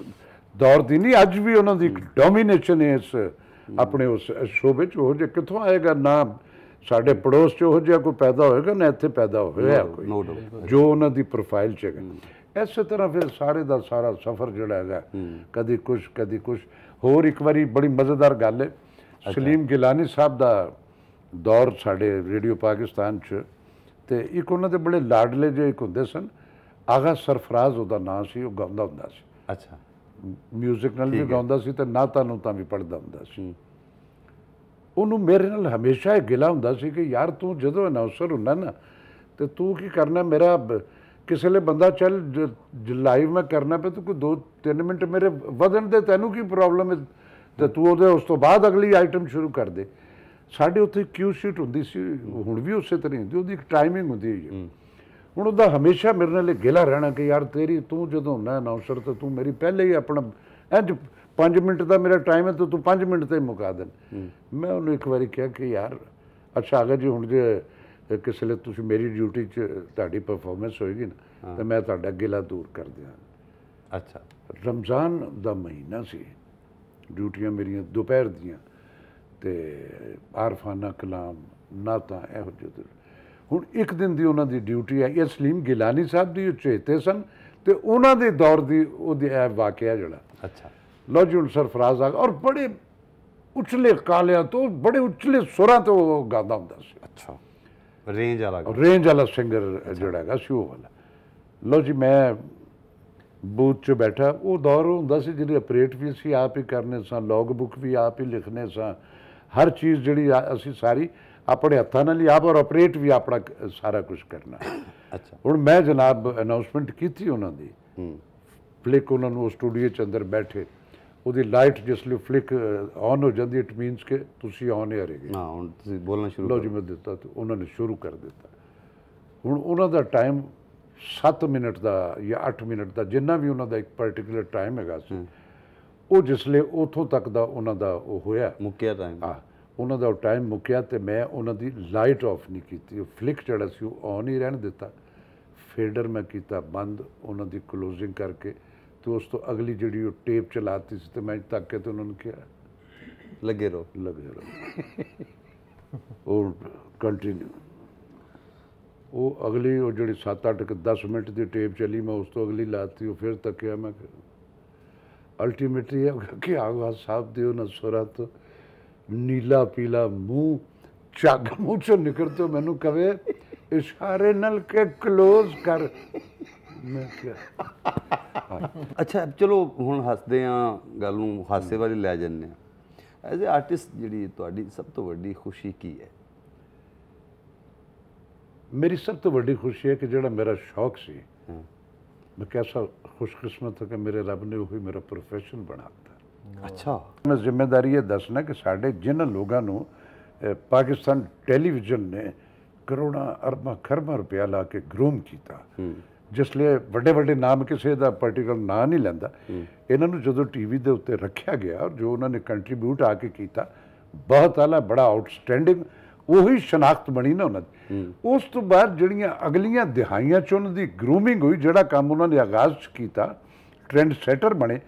[SPEAKER 3] ਦੌਰ ਦੀ ਨਹੀਂ ਅੱਜ ਵੀ ਉਹਨਾਂ ਦੀ ਡੋਮੀਨੇਸ਼ਨ ਹੈ ਇਸ ਆਪਣੇ ਉਸ ਸ਼ੋਭੇ ਚ ਉਹ ਜੇ ਕਿੱਥੋਂ ਆਏਗਾ ਨਾ ਸਾਡੇ ਪੜੋਸ ਚ ਉਹ ਜਿਹਾ ਕੋਈ ਪੈਦਾ ਹੋਏਗਾ ਨਾ ਇੱਥੇ ਪੈਦਾ ਹੋਇਆ ਕੋਈ ਜੋ ਉਹਨਾਂ ਦੀ ਪ੍ਰੋਫਾਈਲ ਚ ਹੈ ਇਸੇ ਤਰ੍ਹਾਂ ਫਿਰ ਸਾਰੇ ਦਾ ਸਾਰਾ ਸਫ਼ਰ ਜਿਹੜਾ ਹੈਗਾ ਕਦੀ ਕੁਛ ਕਦੀ ਕੁਛ ਹੋਰ ਇੱਕ ਵਾਰੀ ਬੜੀ ਮਜ਼ੇਦਾਰ ਗੱਲ ਹੈ ਸਲੀਮ ਗਿਲਾਨੀ ਸਾਹਿਬ ਦਾ ਦੌਰ ਸਾਡੇ ਰੇਡੀਓ ਪਾਕਿਸਤਾਨ 'ਚ ਤੇ ਇੱਕ ਉਹਨਾਂ ਦੇ ਬੜੇ ਲਾਡਲੇ ਜਿਹੇ ਇੱਕ ਹੁੰਦੇ ਸਨ ਆਗਾ ਸਰਫਰਾਜ਼ ਉਹਦਾ ਨਾਂ ਸੀ ਉਹ ਗਾਉਂਦਾ ਹੁੰਦਾ ਸੀ ਅੱਛਾ 뮤직 ਨਾਲ ਵੀ ਗਾਉਂਦਾ ਸੀ ਤੇ ਨਾਤਾਂ ਨੂੰ ਤਾਂ ਵੀ ਪੜਦਾ ਹੁੰਦਾ ਸੀ ਉਹਨੂੰ ਮੇਰੇ ਨਾਲ ਹਮੇਸ਼ਾ ਇਹ ਗਿਲਾ ਹੁੰਦਾ ਸੀ ਕਿ ਯਾਰ ਤੂੰ ਜਦੋਂ ਅਨਾਉਂਸਰ ਹੁੰਦਾ ਨਾ ਤੇ ਤੂੰ ਕੀ ਕਰਨਾ ਮੇਰਾ ਕਿਸੇ ਲਈ ਬੰਦਾ ਚੱਲ ਲਾਈਵ ਮੈਂ ਕਰਨਾ ਪਿਆ ਤੂੰ ਕੋਈ 2-3 ਮਿੰਟ ਮੇਰੇ ਵਧਣ ਦੇ ਤੈਨੂੰ ਕੀ ਪ੍ਰੋਬਲਮ ਹੈ ਤੇ ਤੂੰ ਉਹਦੇ ਉਸ ਤੋਂ ਬਾਅਦ ਅਗਲੀ ਆਈਟਮ ਸ਼ੁਰੂ ਕਰ ਦੇ ਸਾਡੇ ਉੱਥੇ ਕਿਊ ਸ਼ੀਟ ਹੁੰਦੀ ਸੀ ਹੁਣ ਵੀ ਉਸੇ ਤਰ੍ਹਾਂ ਹੁੰਦੀ ਉਹਦੀ ਇੱਕ ਟਾਈਮਿੰਗ ਹੁੰਦੀ ਹੈ ਹੁਣ ਉਹਦਾ ਹਮੇਸ਼ਾ ਮੇਰੇ ਨਾਲ ਗਿਲਾ ਰਹਿਣਾ ਕਿ ਯਾਰ ਤੇਰੀ ਤੂੰ ਜਦੋਂ ਨਾ ਅਨਾਉਂਸਰ ਤੇ ਤੂੰ ਮੇਰੀ ਪਹਿਲੇ ਹੀ ਆਪਣਾ ਇੰਜ 5 ਮਿੰਟ ਦਾ ਮੇਰਾ ਟਾਈਮ ਹੈ ਤੇ ਤੂੰ 5 ਮਿੰਟ ਤੇ ਮੁਕਾ ਦੇ ਮੈਂ ਉਹਨੂੰ ਇੱਕ ਵਾਰੀ ਕਿਹਾ ਕਿ ਯਾਰ ਅੱਛਾ ਅਗਰ ਜੀ ਹੁਣ ਜੇ ਕਿਸੇ ਲਈ ਤੁਸੀਂ ਮੇਰੀ ਡਿਊਟੀ 'ਚ ਤੁਹਾਡੀ ਪਰਫਾਰਮੈਂਸ ਹੋਏਗੀ ਨਾ ਤਾਂ ਮੈਂ ਤੁਹਾਡਾ ਗਿਲਾ ਦੂਰ ਕਰ ਦਿਆਂ ਅੱਛਾ ਰਮਜ਼ਾਨ ਦਾ ਮਹੀਨਾ ਸੀ ਡਿਊਟੀਆਂ ਮੇਰੀਆਂ ਦੁਪਹਿਰ ਦੀਆਂ ਤੇ ਆਰਫਾਨਾ ਕਲਾਮ ਨਾਤਾ ਇਹੋ ਜਿਹੇ ਹੁਣ ਇੱਕ ਦਿਨ ਦੀ ਉਹਨਾਂ ਦੀ ਡਿਊਟੀ ਹੈ ਇਹ ਸਲੀਮ ਗਿਲਾਨੀ ਸਾਹਿਬ ਦੀ ਚੇਤੇ ਸਨ ਤੇ ਉਹਨਾਂ ਦੇ ਦੌਰ ਦੀ ਉਹਦੀ ਇਹ ਵਾਕਿਆ ਜਿਹੜਾ ਅੱਛਾ ਲੋ ਜੀ ਉਹ ਸਰਫਰਾਜ਼ ਆ ਔਰ ਬੜੇ ਉਚਲੇ ਕਾਲਿਆਂ ਤੋਂ ਬੜੇ ਉਚਲੇ ਸੁਰਾਂ ਤੋਂ ਗਾਦਾ ਹੁੰਦਾ ਸੀ ਅੱਛਾ ਰੇਂਜ ਵਾਲਾ ਰੇਂਜ ਵਾਲਾ ਸਿੰਗਰ ਜਿਹੜਾ ਹੈਗਾ ਸੀ ਉਹ ਵਾਲਾ ਲੋ ਜੀ ਮੈਂ ਬੂਥ 'ਚ ਬੈਠਾ ਉਹ ਦੌਰ ਹੁੰਦਾ ਸੀ ਜਿਹੜੀ ਆਪਰੇਟ ਵੀ ਸੀ ਆਪ ਹੀ ਕਰਨੇ ਸਾਂ ਲੌਗ ਬੁੱਕ ਵੀ ਆਪ ਹੀ ਲਿਖਨੇ ਸਾਂ ਹਰ ਚੀਜ਼ ਜਿਹੜੀ ਅਸੀਂ ਸਾਰੀ ਆਪਣੇ ਹੱਥਾਂ ਨਾਲ ਹੀ ਆਪ ਔਰ ਆਪਰੇਟ ਵੀ ਆਪਣਾ ਸਾਰਾ ਕੁਝ ਕਰਨਾ ਅੱਛਾ ਹੁਣ ਮੈਂ ਜਨਾਬ ਅਨਾਉਂਸਮੈਂਟ ਕੀਤੀ ਉਹਨਾਂ ਦੀ ਹੂੰ ਫਲਿਕ ਉਹਨਾਂ ਨੂੰ ਸਟੂਡੀਓ 'ਚ ਅੰਦਰ ਬੈਠੇ ਉਹਦੀ ਲਾਈਟ ਜਿਸ ਲਈ ਫਲਿਕ ਆਨ ਹੋ ਜਾਂਦੀ ਇਟ ਮੀਨਸ ਕਿ ਤੁਸੀਂ ਆਨ ਹੀ ਰਹੇਗੇ ਹਾਂ ਹੁਣ ਤੁਸੀਂ ਬੋਲਣਾ ਸ਼ੁਰੂ ਲੋ ਜੀ ਮੈਂ ਦਿੱਤਾ ਤੇ ਉਹਨਾਂ ਨੇ ਸ਼ੁਰੂ ਕਰ ਦਿੱਤਾ ਹੁਣ ਉਹਨਾਂ ਦਾ ਟਾਈਮ 7 ਮਿੰਟ ਦਾ ਜਾਂ 8 ਮਿੰਟ ਦਾ ਜਿੰਨਾ ਵੀ ਉਹਨਾਂ ਦਾ ਇੱਕ ਪਾਰਟਿਕੂਲਰ ਟਾਈਮ ਹੈਗਾ ਸੀ ਉਹ ਜਿਸ ਲਈ ਉਥੋਂ ਤੱਕ ਦਾ ਉਹਨਾਂ ਦਾ ਉਹ ਹੋਇਆ ਮੁੱਕਿਆ ਟਾਈਮ ਹਾਂ ਉਹਨਾਂ ਦਾ ਟਾਈਮ ਮੁੱਕਿਆ ਤੇ ਮੈਂ ਉਹਨਾਂ ਦੀ ਲਾਈਟ ਆਫ ਨਹੀਂ ਕੀਤੀ ਉਹ ਫਲਿਕ ਜਿਹੜਾ ਸੀ ਉਹ ਆਨ ਹੀ ਰਹਿਣ ਦਿੱਤਾ ਫੇਡਰ ਮੈਂ ਕੀਤਾ ਬੰਦ ਉਹਨਾਂ ਦੀ ਕਲੋਜ਼ਿੰਗ ਕਰਕੇ तो उस तो अगली ਜਿਹੜੀ ਉਹ ਟੇਪ ਚਲਾਤੀ ਸੀ ਤੇ ਮੈਂ ਤੱਕ ਕੇ ਤੇ ਉਹਨਾਂ ਨੂੰ ਕਿਹਾ ਲੱਗੇ ਰਹੋ ਲੱਗੇ ਰਹੋ ਉਹ ਕੰਟੀਨਿਊ ਉਹ ਅਗਲੀ ਉਹ ਜਿਹੜੀ 7 8 ਕਿ 10 ਮਿੰਟ ਦੀ ਟੇਪ ਚੱਲੀ ਮੈਂ ਉਸ ਤੋਂ ਅਗਲੀ ਲਾਤੀ ਉਹ ਫਿਰ ਤੱਕਿਆ ਮੈਂ ਅਲਟੀਮੇਟਲੀ ਉਹ ਕਿ ਆਵਾਜ਼ ਸਾਫ ਦੇ ਉਹਨਾਂ ਸੁਰਤ ਨੀਲਾ ਪੀਲਾ ਮੂੰਹ ਝੱਗ ਮੂੰਹ ਚੋਂ ਨਿਕਲਦਾ ਮੈਨੂੰ ਕਵੇ ਇਸ਼ਾਰੇ ਨਾਲ ਕੇ ক্লোਜ਼ ਕਰ ਮੈਂ ਕਿਹਾ
[SPEAKER 1] ਅੱਛਾ ਚਲੋ ਹੁਣ ਹੱਸਦੇ ਆ ਗੱਲ ਨੂੰ ਹਾਸੇ ਵਾਲੀ ਲੈ ਜੰਨੇ ਆ ਐਜ਼ ਅ ਆਰਟਿਸਟ ਜਿਹੜੀ ਤੁਹਾਡੀ ਸਭ ਤੋਂ ਵੱਡੀ ਖੁਸ਼ੀ ਕੀ ਹੈ
[SPEAKER 3] ਮੇਰੀ ਸਭ ਤੋਂ ਵੱਡੀ ਖੁਸ਼ੀ ਹੈ ਕਿ ਜਿਹੜਾ ਮੇਰਾ ਸ਼ੌਕ ਸੀ ਮੈਂ ਕਿਹਾ ਖੁਸ਼ਕਿਸਮਤ ਹਾਂ ਕਿ ਮੇਰੇ ਰੱਬ ਨੇ ਉਹ ਹੀ ਮੇਰਾ profession ਬਣਾ ਦਿੱਤਾ ਅੱਛਾ ਮੈਂ ਜ਼ਿੰਮੇਵਾਰੀ ਇਹ ਦੱਸਣਾ ਕਿ ਸਾਡੇ ਜਿਨ੍ਹਾਂ ਲੋਕਾਂ ਨੂੰ ਪਾਕਿਸਤਾਨ ਟੈਲੀਵਿਜ਼ਨ ਨੇ ਕਰੋੜਾਂ ਅਰਬਾਂ ਖਰਬਾਂ ਰੁਪਇਆ ਲਾ ਕੇ ਗਰੂਮ ਕੀਤਾ ਜਿਸ ਲਈ ਵੱਡੇ ਵੱਡੇ ਨਾਮ ਕਿਸੇ ਦਾ ਪਾਰਟੀਕਲ ਨਾਂ ਨਹੀਂ ਲੈਂਦਾ ਇਹਨਾਂ ਨੂੰ ਜਦੋਂ ਟੀਵੀ ਦੇ ਉੱਤੇ ਰੱਖਿਆ ਗਿਆ ਔਰ ਜੋ ਉਹਨਾਂ ਨੇ ਕੰਟਰੀਬਿਊਟ ਆ ਕੇ ਕੀਤਾ ਬਹੁਤ ਆਲਾ ਬੜਾ ਆਊਟਸਟੈਂਡਿੰਗ ਉਹੀ ਸ਼ਨਾਖਤ ਬਣੀ ਨਾ ਉਹਨਾਂ ਦੀ ਉਸ ਤੋਂ ਬਾਅਦ ਜਿਹੜੀਆਂ ਅਗਲੀਆਂ ਦਿਹਾਈਆਂ ਚ ਉਹਨਾਂ ਦੀ ਗਰੂਮਿੰਗ ਹੋਈ ਜਿਹੜਾ ਕੰਮ ਉਹਨਾਂ ਨੇ ਆਗਾਜ਼ ਕੀਤਾ ਟ੍ਰੈਂਡ ਸੈਟਰ ਬਣੇ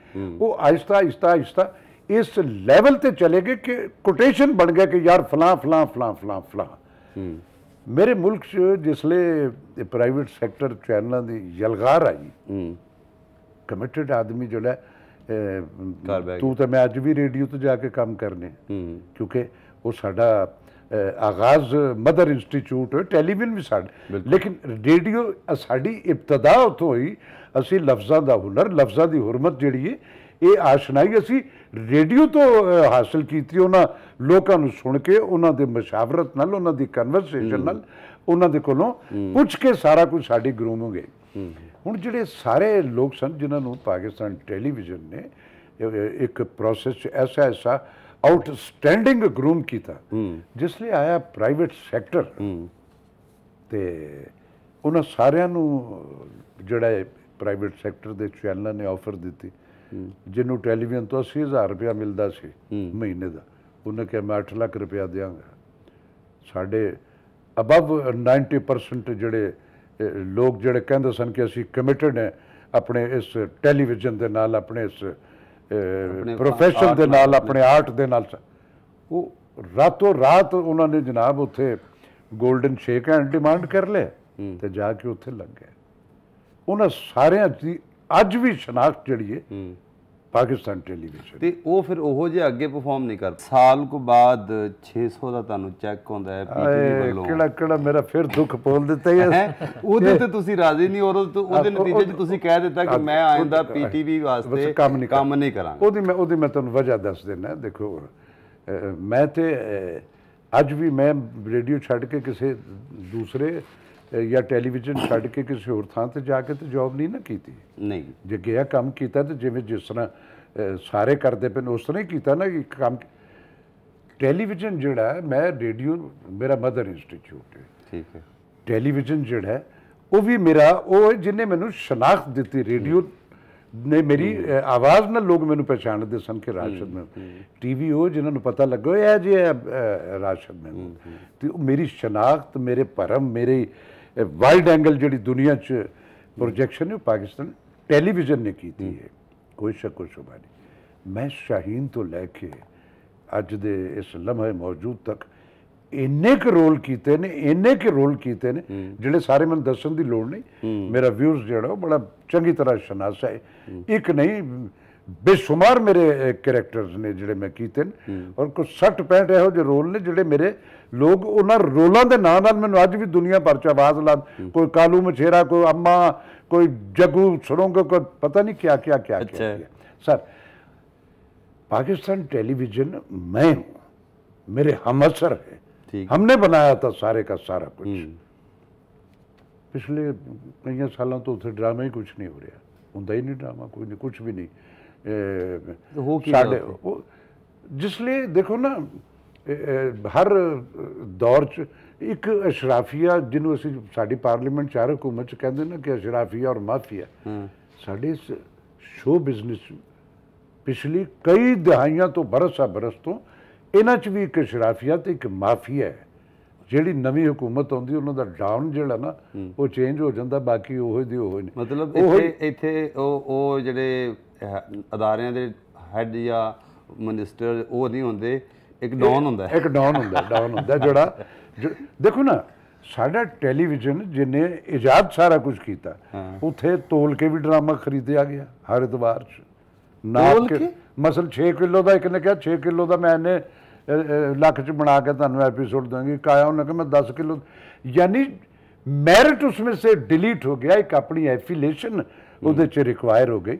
[SPEAKER 3] ਉਹ ਆਇਸਤਾ ਆਇਸਤਾ ਆਇਸਤਾ ਇਸ ਲੈਵਲ ਤੇ ਚਲੇ ਗਏ ਕਿ ਕੋਟੇਸ਼ਨ ਬਣ ਗਿਆ ਕਿ ਯਾਰ ਫਲਾ ਫਲਾ ਫਲਾ ਫਲਾ ਫਲਾ ਮੇਰੇ ਮੁਲਕ 'ਚ ਜਿਸਲੇ ਪ੍ਰਾਈਵੇਟ ਸੈਕਟਰ ਚੈਨਲਾਂ ਦੀ ਯਲਗਾਰ
[SPEAKER 1] ਆਈ
[SPEAKER 3] ਕਮਿਟਡ ਆਦਮੀ ਜਿਹੜਾ ਤੂੰ ਤਾਂ ਮੈਂ ਅੱਜ ਵੀ ਰੇਡੀਓ ਤੇ ਜਾ ਕੇ ਕੰਮ ਕਰਨੇ ਕਿਉਂਕਿ ਉਹ ਸਾਡਾ ਆਗਾਜ਼ ਮਦਰ ਇੰਸਟੀਚਿਊਟ ਹੈ ਟੈਲੀਵਿਜ਼ਨ ਵੀ ਸਾਡਾ ਲੇਕਿਨ ਰੇਡੀਓ ਸਾਡੀ ਇਬਤਦਾ ਉਥੋਂ ਹੋਈ ਅਸੀਂ ਲਫ਼ਜ਼ਾਂ ਦਾ ਹੁਨਰ ਲਫ਼ਜ਼ਾਂ ਦੀ ਹਰਮਤ ਜਿਹੜੀ ਹੈ ਇਹ ਆਸ਼ਨਾਈ ਅਸੀਂ ਰੇਡੀਓ ਤੋਂ ਹਾਸਲ ਕੀਤੀ ਉਹਨਾਂ ਲੋਕਾਂ ਨੂੰ ਸੁਣ ਕੇ ਉਹਨਾਂ ਦੇ ਮਸ਼ਾਵਰਤ ਨਾਲ ਉਹਨਾਂ ਦੀ ਕਨਵਰਸੇਸ਼ਨ ਨਾਲ ਉਹਨਾਂ ਦੇ ਕੋਲੋਂ ਪੁੱਛ ਕੇ ਸਾਰਾ ਕੁਝ ਸਾਡੀ ਗਰੂਮ ਹੋ ਗਏ ਹੁਣ ਜਿਹੜੇ ਸਾਰੇ ਲੋਕ ਸਨ ਜਿਨ੍ਹਾਂ ਨੂੰ ਪਾਕਿਸਤਾਨ ਟੈਲੀਵਿਜ਼ਨ ਨੇ ਇੱਕ ਪ੍ਰੋਸੈਸ ਐਸਾ ਐਸਾ ਆਊਟਸਟੈਂਡਿੰਗ ਗਰੂਮ ਕੀਤਾ ਜਿਸ ਲਈ ਆਇਆ ਪ੍ਰਾਈਵੇਟ ਸੈਕਟਰ ਤੇ ਉਹਨਾਂ ਸਾਰਿਆਂ ਨੂੰ ਜਿਹੜਾ ਪ੍ਰਾਈਵੇਟ ਸੈਕਟਰ ਦੇ ਚੈਨਲਾਂ ਨੇ ਆਫਰ ਦਿੱਤੀ ਜਿਹਨੂੰ ਟੈਲੀਵਿਜ਼ਨ ਤੋਂ 80000 ਰੁਪਇਆ ਮਿਲਦਾ ਸੀ ਮਹੀਨੇ ਦਾ ਉਹਨੇ ਕਿਹਾ ਮੈਂ 8 ਲੱਖ ਰੁਪਇਆ ਦੇਵਾਂਗਾ ਸਾਡੇ ਅਬਵ 90% ਜਿਹੜੇ ਲੋਕ ਜਿਹੜੇ ਕਹਿੰਦੇ ਸਨ ਕਿ ਅਸੀਂ ਕਮਿਟਡ ਹੈ ਆਪਣੇ ਇਸ ਟੈਲੀਵਿਜ਼ਨ ਦੇ ਨਾਲ ਆਪਣੇ ਇਸ ਪ੍ਰੋਫੈਸ਼ਨ ਦੇ ਨਾਲ ਆਪਣੇ ਆਰਟ ਦੇ ਨਾਲ ਉਹ ਰਾਤੋ ਰਾਤ ਉਹਨਾਂ ਨੇ ਜਨਾਬ ਉੱਥੇ 골ਡਨ ਸ਼ੇਕ ਐਂਡ ਡਿਮਾਂਡ ਕਰ ਲਿਆ ਤੇ ਜਾ ਕੇ ਉੱਥੇ ਲੱਗ ਗਏ ਉਹਨਾਂ ਸਾਰਿਆਂ ਦੀ ਅੱਜ ਵੀ
[SPEAKER 1] ਸ਼ਨਾਖਤ ਜਿਹੜੀ ਹੈ ਪਾਕਿਸਤਾਨ ਟੈਲੀਵਿਜ਼ਨ ਤੇ ਉਹ ਫਿਰ ਉਹੋ ਜੇ ਅੱਗੇ ਪਰਫਾਰਮ ਨਹੀਂ ਕਰਦਾ ਸਾਲ ਕੋ ਬਾਅਦ 600 ਦਾ ਤੁਹਾਨੂੰ ਚੈੱਕ ਹੁੰਦਾ ਹੈ ਪੀਟੀਵੀ ਵੱਲੋਂ
[SPEAKER 3] ਕਿਹੜਾ ਕਿਹੜਾ ਮੇਰਾ ਫਿਰ ਦੁੱਖ ਪੋਲ ਦਿੱਤਾ ਹੈ ਉਹਦੇ
[SPEAKER 1] ਤੇ ਤੁਸੀਂ ਰਾਜ਼ੀ ਨਹੀਂ ਔਰ ਉਹਦੇ ਨਤੀਜੇ 'ਚ ਤੁਸੀਂ ਕਹਿ ਦਿੱਤਾ ਕਿ ਮੈਂ ਆਇੰਦਾ ਪੀਟੀਵੀ ਵਾਸਤੇ ਕੰਮ ਨਹੀਂ ਕਰਾਂਗਾ
[SPEAKER 3] ਉਹਦੀ ਮੈਂ ਉਹਦੀ ਮੈਂ ਤੁਹਾਨੂੰ ਵਜ੍ਹਾ ਦੱਸ ਦਿੰਦਾ ਦੇਖੋ ਮੈਂ ਤੇ ਅੱਜ ਵੀ ਮੈਂ ਰੇਡੀਓ ਛੱਡ ਕੇ ਕਿਸੇ ਦੂਸਰੇ ਜਾਂ ਟੈਲੀਵਿਜ਼ਨ ਛੱਡ ਕੇ ਕਿਸੇ ਹੋਰ ਥਾਂ ਤੇ ਜਾ ਕੇ ਤੇ ਜੌਬ ਨਹੀਂ ਨਾ ਕੀਤੀ ਨਹੀਂ ਜੇ ਗਿਆ ਕੰਮ ਕੀਤਾ ਤੇ ਜਿਵੇਂ ਜਿਸ ਤਰ੍ਹਾਂ ਸਾਰੇ ਕਰਦੇ ਪਏ ਉਸ ਤਰ੍ਹਾਂ ਹੀ ਕੀਤਾ ਨਾ ਇੱਕ ਕੰਮ ਟੈਲੀਵਿਜ਼ਨ ਜਿਹੜਾ ਮੈਂ ਰੇਡੀਓ ਮੇਰਾ ਮਦਰ ਇੰਸਟੀਚਿਊਟ ਹੈ ਠੀਕ ਹੈ ਟੈਲੀਵਿਜ਼ਨ ਜਿਹੜਾ ਉਹ ਵੀ ਮੇਰਾ ਉਹ ਜਿਨੇ ਮੈਨੂੰ ਸ਼ਨਾਖਤ ਦਿੱਤੀ ਰੇਡੀਓ ਨੇ ਮੇਰੀ ਆਵਾਜ਼ ਨਾਲ ਲੋਕ ਮੈਨੂੰ ਪਛਾਣਦੇ ਸਨ ਕਿ ਰਾਸ਼ਦ ਮੈਂ ਟੀਵੀ ਉਹ ਜਿਨ੍ਹਾਂ ਨੂੰ ਪਤਾ ਲੱਗੋ ਇਹ ਜੇ ਰਾਸ਼ਦ ਮੈਂ ਤੇ ਮੇਰੀ ਸ਼ਨਾਖਤ ਮੇਰੇ ਪਰਮ ਮੇਰੇ ਇਹ ਵਾਈਡ ਐਂਗਲ ਜਿਹੜੀ ਦੁਨੀਆ 'ਚ ਪ੍ਰੋਜੈਕਸ਼ਨ ਹੈ ਪਾਕਿਸਤਾਨ ਟੈਲੀਵਿਜ਼ਨ ਨੇ ਕੀਤੀ ਹੈ ਕੋਈ ਸ਼ੱਕ ਕੋਈ ਸ਼ੁਬਾ ਨਹੀਂ ਮੈਂ ਸ਼ਾਹੀਨ ਤੋਂ ਲੈ ਕੇ ਅੱਜ ਦੇ ਇਸ ਲਮਹੇ ਮੌਜੂਦ ਤੱਕ ਇੰਨੇ ਕੁ ਰੋਲ ਕੀਤੇ ਨੇ ਇੰਨੇ ਕੁ ਰੋਲ ਕੀਤੇ ਨੇ ਜਿਹੜੇ ਸਾਰੇ ਮੈਨੂੰ ਦੱਸਣ ਦੀ ਲੋੜ ਨਹੀਂ ਮੇਰਾ ਵਿਊਜ਼ ਜਿਹੜਾ ਉਹ ਬੜਾ ਚੰਗੀ ਤਰ੍ਹਾਂ ਸ਼ਨਾਸਾ ਹੈ ਇੱਕ ਨਹੀਂ ਬੇਸ਼ੁਮਾਰ ਮੇਰੇ ਕੈਰੈਕਟਰਸ ਨੇ ਜਿਹੜੇ ਮੈਂ ਕੀਤੇ ਨੇ ਔਰ ਕੁਝ 60 65 ਇਹੋ ਜਿਹੇ ਰੋਲ ਨੇ ਜਿਹੜੇ ਮੇਰੇ लोग उन्होंने रोलों के ना मैं अज भी दुनिया भर च आवाज ला हम्म। कोई कालू मछेरा कोई अम्मा कोई जगू ਜੱਗੂ ਸਰੋਂਗ पता नहीं क्या क्या क्या अच्छा। क्या सर पाकिस्तान टेलीविजन मैं हूँ मेरे हम असर है हमने बनाया था सारे का सारा कुछ हम्म। पिछले कई सालों तो उसे ड्रामा ही कुछ नहीं हो रहा होंगे ही नहीं ड्रामा कोई नहीं कुछ भी नहीं ए, तो हो साढ़े जिसलिए देखो ना ਹਰ ਦੌਰ 'ਚ ਇੱਕ ਅਸ਼ਰਾਫੀਆ ਜਿਹਨੂੰ ਅਸੀਂ ਸਾਡੀ ਪਾਰਲੀਮੈਂਟ ਚਾਰ ਹਕੂਮਤ 'ਚ ਕਹਿੰਦੇ ਨੇ ਕਿ ਅਸ਼ਰਾਫੀਆ ਔਰ ਮਾਫੀਆ ਸਾਡੇ ਸ਼ੋ ਬਿਜ਼ਨਸ ਪਿਛਲੀ ਕਈ ਦਹਾਈਆਂ ਤੋਂ ਬਰਸਾ ਬਰਸ ਤੋਂ ਇਹਨਾਂ 'ਚ ਵੀ ਇੱਕ ਅਸ਼ਰਾਫੀਆ ਤੇ ਇੱਕ ਮਾਫੀਆ ਹੈ ਜਿਹੜੀ ਨਵੀਂ ਹਕੂਮਤ ਆਉਂਦੀ ਉਹਨਾਂ ਦਾ ਡਾਊਨ ਜਿਹੜਾ ਨਾ ਉਹ ਚੇਂਜ ਹੋ ਜਾਂਦਾ ਬਾਕੀ ਉਹੋ ਦੀ ਉਹੋ ਨੇ ਮਤਲਬ
[SPEAKER 1] ਇੱਥੇ ਇੱਥੇ ਉਹ ਉਹ ਜਿਹੜੇ ਅਦਾਰਿਆਂ ਦੇ ਹੈੱਡ ਜਾਂ ਮਨਿਸਟਰ ਉਹ ਨਹੀਂ ਹੁੰਦੇ ਇੱਕ ਡਾਊਨ ਹੁੰਦਾ ਇੱਕ ਡਾਊਨ ਹੁੰਦਾ ਡਾਊਨ ਹੁੰਦਾ ਜਿਹੜਾ
[SPEAKER 3] ਦੇਖੋ ਨਾ ਸਾਡਾ ਟੈਲੀਵਿਜ਼ਨ ਜਿਨੇ ਇਜਾਦ ਸਾਰਾ ਕੁਝ ਕੀਤਾ ਉਥੇ ਤੋਲ ਕੇ ਵੀ ਡਰਾਮਾ ਖਰੀਦਿਆ ਗਿਆ ਹਰ ਇਤਵਾਰ ਚ ਨਾਪ ਕੇ ਮਸਲ 6 ਕਿਲੋ ਦਾ ਇੱਕ ਨੇ ਕਿਹਾ 6 ਕਿਲੋ ਦਾ ਮੈਂ ਇਹਨੇ ਲੱਖ ਚ ਬਣਾ ਕੇ ਤੁਹਾਨੂੰ ਐਪੀਸੋਡ ਦਾਂਗੀ ਕਾਇਆ ਉਹਨੇ ਕਿ ਮੈਂ 10 ਕਿਲੋ ਯਾਨੀ ਮੈਰਿਟ ਉਸ ਵਿੱਚ ਸੇ ਡਿਲੀਟ ਹੋ ਗਿਆ ਇੱਕ ਆਪਣੀ ਐਫੀਲੀਏਸ਼ਨ ਉਹਦੇ ਚ ਰਿਕੁਆਇਰ ਹੋ ਗਈ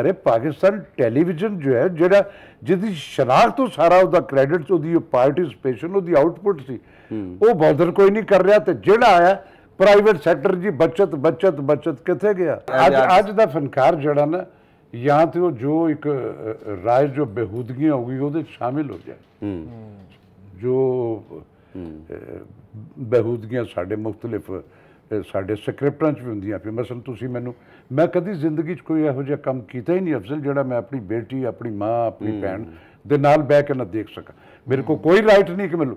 [SPEAKER 3] ਅਰੇ ਪਾਕਿਸਤਾਨ ਟੈਲੀਵਿਜ਼ਨ ਜੋ ਹੈ ਜਿਹੜਾ ਜਿਹਦੀ ਸ਼ਨਾਖਤ ਤੋਂ ਸਾਰਾ ਉਹਦਾ ਕ੍ਰੈਡਿਟ ਉਹਦੀ ਪਾਰਟਿਸਪੇਸ਼ਨ ਉਹਦੀ ਆਊਟਪੁਟ ਸੀ ਉਹ ਬਾਦਰ ਕੋਈ ਨਹੀਂ ਕਰ ਰਿਹਾ ਤੇ ਜਿਹੜਾ ਆਇਆ ਪ੍ਰਾਈਵੇਟ ਸੈਕਟਰ ਜੀ ਬਚਤ ਬਚਤ ਬਚਤ ਕਿੱਥੇ ਗਿਆ ਅੱਜ ਅੱਜ ਦਾ ਫਨਕਾਰ ਜਿਹੜਾ ਨਾ ਜਾਂ ਤੇ ਉਹ ਜੋ ਇੱਕ ਰਾਜ ਜੋ ਬੇਹੂਦਗੀਆਂ ਹੋ ਗਈ ਉਹਦੇ ਸ਼ਾਮਿਲ ਹੋ ਜਾਏ ਜੋ ਬੇਹੂਦਗੀਆਂ ਸਾਡੇ ਮੁxtਲਿਫ ਸਾਡੇ ਸਕ੍ਰਿਪਟਾਂ 'ਚ ਵੀ ਹੁੰਦੀਆਂ ਪਈ ਮਸਲ ਤੁਸੀਂ ਮੈਨੂੰ ਮੈਂ ਕਦੀ ਜ਼ਿੰਦਗੀ 'ਚ ਕੋਈ ਇਹੋ ਜਿਹਾ ਕੰਮ ਕੀਤਾ ਹੀ ਨਹੀਂ ਅਫਜ਼ਲ ਜਿਹੜਾ ਮੈਂ ਆਪਣੀ ਬੇਟੀ ਆਪਣੀ ਮਾਂ ਆਪਣੀ ਭੈਣ ਦੇ ਨਾਲ ਬਹਿ ਕੇ ਨਾ ਦੇਖ ਸਕਾਂ ਮੇਰੇ ਕੋ ਕੋਈ ਰਾਈਟ ਨਹੀਂ ਕਿ ਮੈਨੂੰ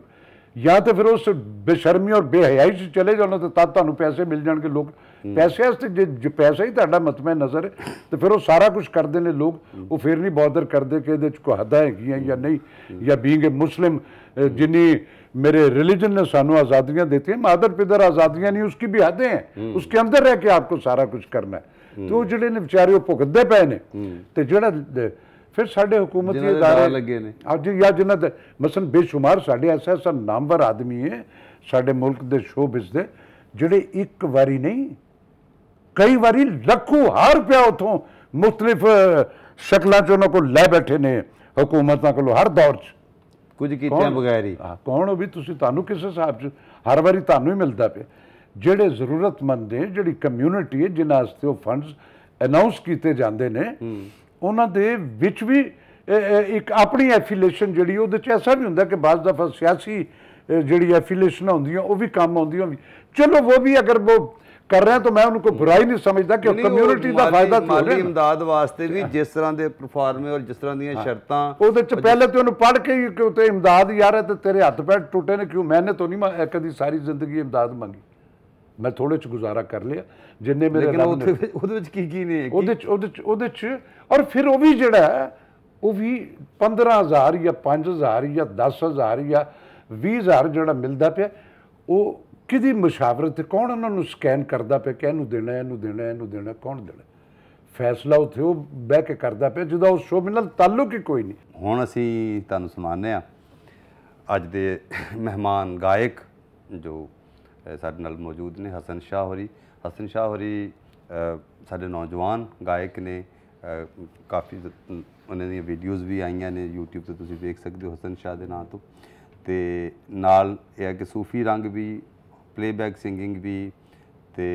[SPEAKER 3] ਜਾਂ ਤੇ ਫਿਰ ਉਸ ਬੇਸ਼ਰਮੀ ਔਰ ਬੇਹਯਾਈ 'ਚ ਚਲੇ ਜਾਣਾ ਤਾਂ ਤਾਂ ਤਦ ਤੁਹਾਨੂੰ ਪੈਸੇ ਮਿਲ ਜਾਣਗੇ ਲੋਕ ਪੈਸੇ ਵਾਸਤੇ ਜੇ ਪੈਸਾ ਹੀ ਤੁਹਾਡਾ ਮਤਮੈ ਨਜ਼ਰ ਤੇ ਫਿਰ ਉਹ ਸਾਰਾ ਕੁਝ ਕਰਦੇ ਨੇ ਲੋਕ ਉਹ ਫਿਰ ਨਹੀਂ ਬਾਦਰ ਕਰਦੇ ਕਿ ਇਹਦੇ 'ਚ ਕੋਈ ਹੱਦਾਂ ਹੈਗੀਆਂ ਜਾਂ ਨਹੀਂ ਜਾਂ ਬੀਂਗ ਮੁਸਲਮ ਜਿੰਨੀ मेरे रिलीजन ने सानू आज़ादियां देती है मादर पिदर आज़ादियाँ नहीं उसकी भी हदें हैं हम्म। उसके अंदर रह के आपको सारा कुछ करना है हम्म। तो जो बेचारे वो भुगतते पे ने तो फिर साढ़े हुकूमत इदारे लगे ने अज हाँ या जिन्हें मसल बेशुमार साढ़े ऐसा ऐसा नामवर आदमी है साढ़े मुल्क के शोबिज के जोड़े एक बारी नहीं कई बारी लखों हार रुपया उतों मुख्तलिफ शक्लों 'ਚ ਉਹਨਾਂ ਕੋਲ ਲੈ ਬੈਠੇ ਨੇ ਹਕੂਮਤਾਂ ਕੋਲ ਹਰ ਦੌਰ ਕੁਝ ਕੀਤੇ ਬਗੈਰ ਹੀ ਕੌਣ ਵੀ ਤੁਸੀਂ ਤੁਹਾਨੂੰ ਕਿਸੇ ਹਿਸਾਬ 'ਚ ਹਰ ਵਾਰੀ ਤੁਹਾਨੂੰ ਹੀ ਮਿਲਦਾ ਪਿਆ ਜਿਹੜੇ ਜ਼ਰੂਰਤਮੰਦ ਨੇ ਜਿਹੜੀ ਕਮਿਊਨਿਟੀ ਹੈ ਜਿਨ੍ਹਾਂ ਵਾਸਤੇ ਉਹ ਫੰਡਸ ਅਨਾਉਂਸ ਕੀਤੇ ਜਾਂਦੇ ਨੇ ਉਹਨਾਂ ਦੇ ਵਿੱਚ ਵੀ ਇੱਕ ਆਪਣੀ ਐਫੀਲੀਏਸ਼ਨ ਜਿਹੜੀ ਉਹਦੇ 'ਚ ਐਸਾ ਵੀ ਹੁੰਦਾ ਕਿ ਬਾਅਦ ਦਫਾ ਸਿਆਸੀ ਜਿਹੜੀ ਐਫੀਲੀਏਸ਼ਨ ਹੁੰਦੀਆਂ ਉਹ ਵੀ ਕੰਮ ਆਉਂਦੀਆਂ ਚਲੋ ਉਹ ਵੀ ਅਗਰ ਉਹ ਕਰ ਰਿਹਾ ਤਾਂ ਮੈਂ ਉਹਨੂੰ ਕੋਈ ਬੁਰਾਈ ਨਹੀਂ ਸਮਝਦਾ ਕਿ ਉਹ ਕਮਿਊਨਿਟੀ ਦਾ ਫਾਇਦਾ ਤੇ ਹੋ ਰਿਹਾ
[SPEAKER 1] ਇਮਦਾਦ ਵਾਸਤੇ ਵੀ ਜਿਸ ਤਰ੍ਹਾਂ ਦੇ ਪਰਫਾਰਮੇ ਔਰ ਜਿਸ ਤਰ੍ਹਾਂ ਦੀਆਂ ਸ਼ਰਤਾਂ ਉਹਦੇ ਚ ਪਹਿਲੇ ਤੇ ਉਹਨੂੰ ਪੜ ਕੇ ਕਿ ਉਤੇ
[SPEAKER 3] ਇਮਦਾਦ ਯਾਰ ਤੇ ਤੇਰੇ ਹੱਥ ਪੈਰ ਟੁੱਟੇ ਨੇ ਕਿਉਂ ਮੈਨੇ ਤਾਂ ਨਹੀਂ ਮੈਂ ਕਦੀ ਸਾਰੀ ਜ਼ਿੰਦਗੀ ਇਮਦਾਦ ਮੰਗੀ ਮੈਂ ਥੋੜੇ ਚ ਗੁਜ਼ਾਰਾ ਕਰ ਲਿਆ ਜਿੰਨੇ ਮੇਰੇ ਉਹਦੇ ਵਿੱਚ ਉਹਦੇ ਵਿੱਚ ਕੀ ਕੀ ਨੇ ਉਹਦੇ ਚ ਉਹਦੇ ਚ ਉਹਦੇ ਚ ਔਰ ਫਿਰ ਉਹ ਵੀ ਜਿਹੜਾ ਉਹ ਵੀ 15000 ਜਾਂ 5000 ਜਾਂ 10000 ਜਾਂ 20000 ਜਿਹੜਾ ਮਿਲਦਾ ਪਿਆ ਉਹ ਕਿਹਦੀ ਮੁਸ਼ਾਵਰਤ ਤੇ ਕੌਣ ਉਹਨਾਂ ਨੂੰ ਸਕੈਨ ਕਰਦਾ ਪਿਆ ਕਿ ਇਹਨੂੰ ਦੇਣਾ ਇਹਨੂੰ ਦੇਣਾ ਇਹਨੂੰ ਦੇਣਾ ਕੌਣ ਦੇਣਾ ਫੈਸਲਾ ਉੱਥੇ ਉਹ ਬਹਿ ਕੇ ਕਰਦਾ ਪਿਆ ਜਦੋਂ ਉਸ ਸ਼ੋਅ ਨਾਲ ਤਾਲੁਕ ਹੀ ਕੋਈ ਨਹੀਂ
[SPEAKER 1] ਹੁਣ ਅਸੀਂ ਤੁਹਾਨੂੰ ਸੁਣਾਉਂਦੇ ਆ ਅੱਜ ਦੇ ਮਹਿਮਾਨ ਗਾਇਕ ਜੋ ਸਾਡੇ ਨਾਲ ਮੌਜੂਦ ਨੇ ਹਸਨ ਸ਼ਾਹ ਹੋਰੀ ਹਸਨ ਸ਼ਾਹ ਹੋਰੀ ਸਾਡੇ ਨੌਜਵਾਨ ਗਾਇਕ ਨੇ ਕਾਫੀ ਉਹਨਾਂ ਦੀਆਂ ਵੀਡੀਓਜ਼ ਵੀ ਆਈਆਂ ਨੇ YouTube ਤੇ ਤੁਸੀਂ ਵੇਖ ਸਕਦੇ ਹੋ ਹਸਨ ਸ਼ਾਹ ਦੇ ਨਾਂ ਤੋਂ ਤੇ ਨਾਲ ਇਹ ਹੈ ਕਿ ਸੂਫੀ ਰੰਗ ਵੀ ਪਲੇਬੈਕ ਸਿੰਗਿੰਗ ਵੀ ਤੇ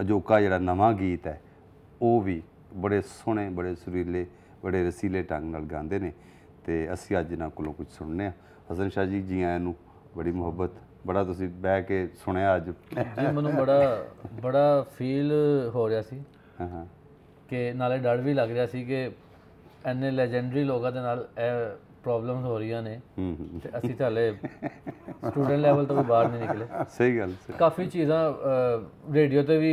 [SPEAKER 1] ਅਜੋਕਾ ਜਿਹੜਾ ਨਵਾਂ ਗੀਤ ਹੈ ਉਹ ਵੀ ਬੜੇ ਸੋਹਣੇ ਬੜੇ ਸੁਰੀਲੇ ਬੜੇ ਰਸੀਲੇ ਢੰਗ ਨਾਲ ਗਾਉਂਦੇ ਨੇ ਤੇ ਅਸੀਂ ਅੱਜ ਇਹਨਾਂ ਕੋਲੋਂ ਕੁਝ ਸੁਣਨੇ ਆ ਹਸਨ ਸ਼ਾਹ ਜੀ ਜੀ ਆਇਆਂ ਨੂੰ ਬੜੀ ਮੁਹੱਬਤ ਬੜਾ ਤੁਸੀਂ ਬਹਿ ਕੇ ਸੁਣਿਆ ਅੱਜ ਜੀ
[SPEAKER 4] ਮੈਨੂੰ ਬੜਾ ਬੜਾ ਫੀਲ ਹੋ ਰਿਹਾ ਸੀ ਹਾਂ ਹਾਂ ਕਿ ਨਾਲੇ ਡਰ ਵੀ ਲੱਗ ਰਿਹਾ ਸੀ ਕਿ ਐਨੇ ਲੈਜੈਂਡਰੀ ਲੋਕਾਂ ਦੇ ਨਾਲ ਇਹ ਪ੍ਰੋਬਲਮਸ ਹੋ ਰਹੀਆਂ ਨੇ ਤੇ ਅਸੀਂ ਤਾਂ ਹਲੇ ਸਟੂਡੈਂਟ ਲੈਵਲ ਤੋਂ ਬਾਹਰ ਨਹੀਂ ਨਿਕਲੇ ਸਹੀ ਗੱਲ ਕਾਫੀ ਚੀਜ਼ਾਂ ਰੇਡੀਓ ਤੇ ਵੀ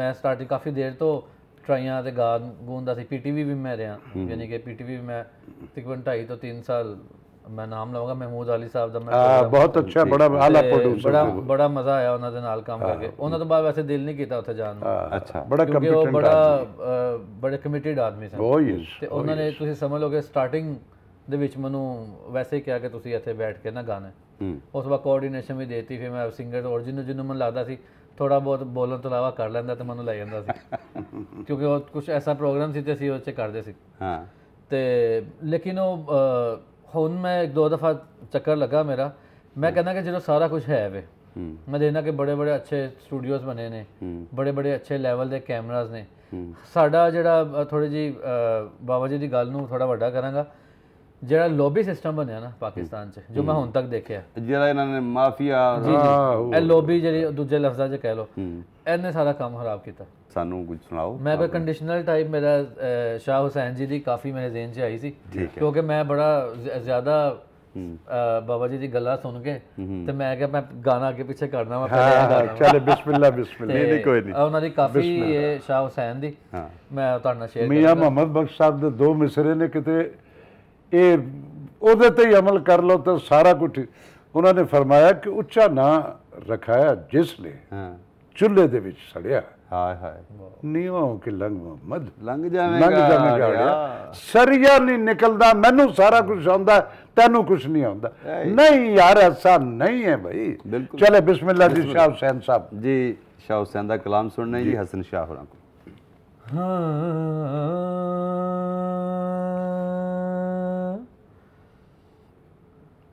[SPEAKER 4] ਮੈਂ ਸਟਾਰਟਿੰਗ ਕਾਫੀ ਦੇਰ ਤੋਂ ਟਰਾਈਆਂ ਤੇ ਗਾ ਗੂੰਦਾ ਸੀ ਪੀਟੀਵੀ ਵੀ ਮੈਂ ਰਿਆਂ ਯਾਨੀ ਕਿ ਪੀਟੀਵੀ ਵੀ ਮੈਂ ਤਕਰੀਬਨ 2.5 ਤੋਂ 3 ਸਾਲ ਮੈਂ ਨਾਮ ਲਵਾਂਗਾ ਮਹਿਮੂਦ ਅਲੀ ਸਾਹਿਬ ਦਾ ਮੈਂ ਬਹੁਤ ਅੱਛਾ ਬੜਾ ਆਲਾ ਪ੍ਰੋਡਿਊਸਰ ਬੜਾ ਬੜਾ ਮਜ਼ਾ ਆਇਆ ਉਹਨਾਂ ਦੇ ਨਾਲ ਕੰਮ ਕਰਕੇ ਉਹਨਾਂ ਤੋਂ ਬਾਅਦ ਵੈਸੇ ਦਿਲ ਨਹੀਂ ਕੀਤਾ ਉੱਥੇ ਜਾਣ ਦਾ ਅੱਛਾ ਬੜਾ ਕੰਪੀਟੈਂਟ ਬੜਾ ਬੜੇ ਕਮਿਟਿਡ ਆਦਮੀ ਸਨ ਤੇ ਉਹਨਾਂ ਨੇ ਤੁਸੀਂ ਸਮਝ ਲਓਗੇ ਸਟਾਰਟਿੰਗ ਦੇ ਵਿੱਚ ਮੈਨੂੰ ਵੈਸੇ ਹੀ ਕਿਹਾ ਕਿ ਤੁਸੀਂ ਇੱਥੇ ਬੈਠ ਕੇ ਨਾ ਗਾਣਾ ਉਸ ਵਾਰ ਕੋਆਰਡੀਨੇਸ਼ਨ ਵੀ ਦੇਤੀ ਫਿਰ ਮੈਂ ਸਿੰਗਰ ਔਰ ਜਿਹਨੂੰ ਜਿਹਨੂੰ ਮੈਨੂੰ ਲੱਗਦਾ ਸੀ ਥੋੜਾ ਬਹੁਤ ਬੋਲਣ ਤੋਂ ਇਲਾਵਾ ਕਰ ਲੈਂਦਾ ਤੇ ਮੈਨੂੰ ਲੈ ਜਾਂਦਾ ਸੀ ਕਿਉਂਕਿ ਉਹ ਕੁਝ ਐਸਾ ਪ੍ਰੋਗਰਾਮ ਸੀ ਤੇ ਅਸੀਂ ਉਹ ਚ ਕਰਦੇ ਸੀ ਹਾਂ ਤੇ ਲੇਕਿਨ ਉਹ ਹੁਣ ਮੈਂ ਇੱਕ ਦੋ ਦਫਾ ਚੱਕਰ ਲੱਗਾ ਮੇਰਾ ਮੈਂ ਕਹਿੰਦਾ ਕਿ ਜਦੋਂ ਸਾਰਾ ਕੁਝ ਹੈ ਵੇ ਮੈਂ ਦੇਖਣਾ ਕਿ ਬੜੇ ਬੜੇ ਅੱਛੇ ਸਟੂਡੀਓਜ਼ ਬਣੇ ਨੇ ਬੜੇ ਬੜੇ ਅੱਛੇ ਲੈਵਲ ਦੇ ਕੈਮਰਾਜ਼ ਨੇ ਸਾਡਾ ਜਿਹੜਾ ਥੋੜੀ ਜੀ ਬਾਬਾ ਜੀ ਦੀ ਗੱਲ ਨੂੰ ਥੋੜਾ ਵੱਡਾ ਕਰਾਂਗਾ ਜਿਹੜਾ ਲੋਬੀ ਸਿਸਟਮ ਬਣਿਆ ਨਾ ਪਾਕਿਸਤਾਨ 'ਚ ਜੋ ਮੈਂ ਹੁਣ ਤੱਕ ਦੇਖਿਆ
[SPEAKER 1] ਜਿਹੜਾ ਇਹਨਾਂ ਨੇ ਮਾਫੀਆ ਇਹ ਲੋਬੀ
[SPEAKER 4] ਜਿਹੜੀ ਦੂਜੇ ਲਫ਼ਜ਼ਾਂ 'ਚ ਕਹਿ ਲੋ ਇਹਨੇ ਸਾਰਾ ਕੰਮ ਖਰਾਬ ਕੀਤਾ ਸਾਨੂੰ ਕੁਝ ਸੁਣਾਓ ਮੈਂ ਕੋਈ ਕੰਡੀਸ਼ਨਲ ਟਾਈਪ ਮੇਰਾ ਸ਼ਾਹ ਹੁਸੈਨ ਜੀ ਦੀ ਕਾਫੀ ਮੇਰੇ ਜ਼ਿਹਨ 'ਚ ਆਈ ਸੀ ਕਿਉਂਕਿ ਮੈਂ ਬੜਾ ਜ਼ਿਆਦਾ ਬਾਬਾ ਜੀ ਦੀ ਗੱਲਾਂ ਸੁਣ ਕੇ ਤੇ ਮੈਂ ਕਿਹਾ ਮੈਂ ਗਾਣਾ ਅੱਗੇ ਪਿੱਛੇ ਕਰਨਾ ਮੈਂ ਪਹਿਲੇ ਬਿਸਮਿਲ੍ਲਾ ਬਿਸਮਿਲ੍ਲਾ ਨਹੀਂ ਨਹੀਂ ਕੋਈ ਨਹੀਂ ਉਹਨਾਂ ਦੀ ਕਾਫੀ ਇਹ ਸ਼ਾਹ ਹੁਸੈਨ ਦੀ ਮੈਂ ਤੁਹਾਡਾ ਸ਼ੇਅਰ ਮੀਆਂ ਮੁਹੰਮਦ
[SPEAKER 3] ਬਖਸ਼ ਸਾਹਿਬ ਦੇ ਦੋ ਮਿਸਰੇ ਨੇ ਕਿਤੇ ਇਹ ਉਹਦੇ ਤੇ ਹੀ ਅਮਲ ਕਰ ਲਓ ਤਾਂ ਸਾਰਾ ਕੁਝ ਉਹਨਾਂ ਨੇ ਫਰਮਾਇਆ ਕਿ ਉੱਚਾ ਨਾ ਰਖਾਇਆ ਜਿਸ ਨੇ ਹਾਂ ਚੁੱਲ੍ਹੇ ਦੇ ਵਿੱਚ ਸੜਿਆ ਹਾਏ ਹਾਏ ਨੀਵਾਂ ਕਿ ਲੰਗ ਮਦ
[SPEAKER 1] ਮੁਹੰਮਦ ਲੰਘ ਜਾਵੇਂਗਾ ਲੰਗ ਜਾਵੇਂਗਾ
[SPEAKER 3] ਸਰੀਆ ਨਹੀਂ ਨਿਕਲਦਾ ਮੈਨੂੰ ਸਾਰਾ ਕੁਝ ਆਉਂਦਾ ਤੈਨੂੰ ਕੁਝ ਨਹੀਂ ਆਉਂਦਾ ਨਹੀਂ ਯਾਰ ਐਸਾ
[SPEAKER 1] ਨਹੀਂ ਹੈ ਭਾਈ ਚਲੇ ਬਿਸਮਿਲ੍ਲਾ ਜੀ ਸ਼ਾਹ ਹੁਸੈਨ ਸਾਹਿਬ ਜੀ ਸ਼ਾਹ ਹੁਸੈਨ ਦਾ ਕਲਾਮ ਸੁਣਨਾ ਜੀ ਹਸਨ ਸ਼ਾਹ ਹੋਰਾਂ
[SPEAKER 2] ਕੋ ਹਾਂ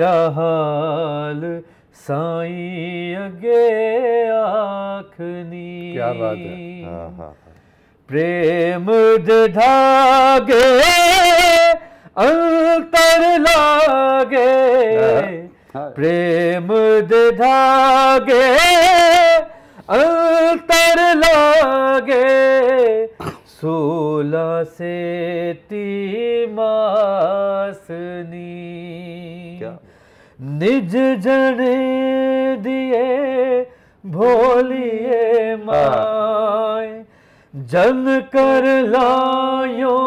[SPEAKER 2] ਮੇਰਾ ਹਾਲ ਸਾਈ ਅਗੇ ਆਖਨੀ ਕੀ ਬਾਤ ਹੈ ਹਾਂ ਹਾਂ ਪ੍ਰੇਮ ਦੇ ਧਾਗੇ ਅੰਤਰ ਲਾਗੇ ਪ੍ਰੇਮ ਦੇ ਧਾਗੇ ਅੰਤਰ ਲਾਗੇ ਸੋਲਾ ਸੇ ਤੀ ਮਾਸਨੀ निज जन दिए भोलिए हाँ। माय जन कर लायो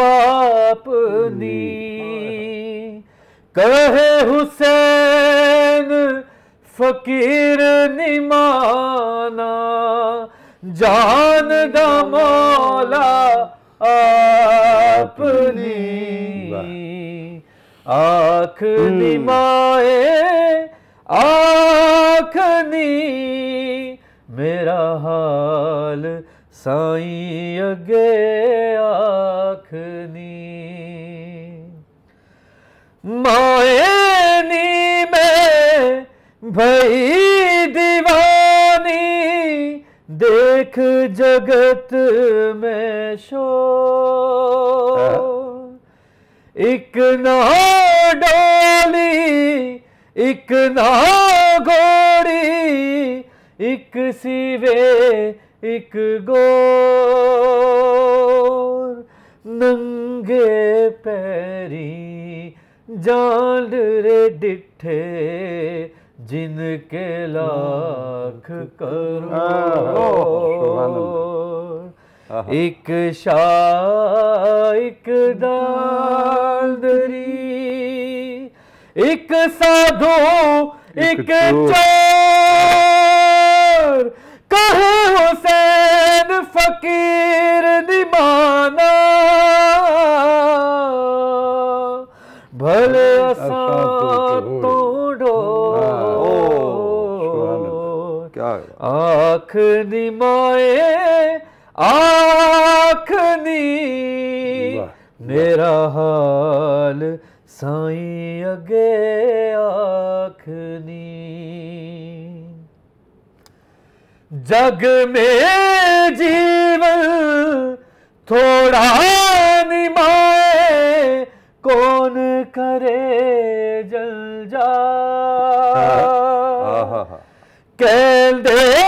[SPEAKER 2] हम्म। नी कहे हुसैन फकीर निमाना जान दा हम्म। मौला ਆਖ ਦੀ ਮਾਏ ਆਖ ਦੀ ਮੇਰਾ ਹਾਲ ਸਾਈ ਅਗੇ ਆਖ ਦੀ ਮਾਏ ਨੀ ਮੈਂ ਭਈ ਦੀਵਾਨੀ ਦੇਖ ਜਗਤ ਮੈਂ ਸ਼ੋ ਇੱਕ ਨਾ ਡੋਲੀ ਇੱਕ ਨਾ ਗੋਰੀ ਇੱਕ ਸਿਵੇ ਇੱਕ ਗੋਰ ਨੰਗੇ ਪੈਰੀ ਜਾਲ ਰੇ ਡਿੱਠੇ ਜਿਨ ਕੇ ਲੱਖ ਕਰੋ ਇੱਕ ਸ਼ਾ ਇੱਕ ਦਾਲ ਦਰੀ ਇੱਕ ਸਾਧੂ ਇੱਕ ਚੋਰ ਕਹੇ ਹੁਸੈਨ ਫਕੀਰ ਦੀ ਨਿਮਾਨਾ ਭਲੇ ਅਸਾਂ ਤੋਂ ਢੋ ਕਿਆ ਆਖ ਨਿਮਾਏ ਆਖ ਨੀ ਮੇਰਾ ਹਾਲ ਸਾਈਂ ਅਗੇ ਆਖਨੀ ਜਗ ਮੇ ਜੀਵਨ ਥੋੜਾ ਨਿਮਾਏ ਕੌਣ ਕਰੇ ਜਲ ਜਾ ਆਹਾ ਕਹਿੰਦੇ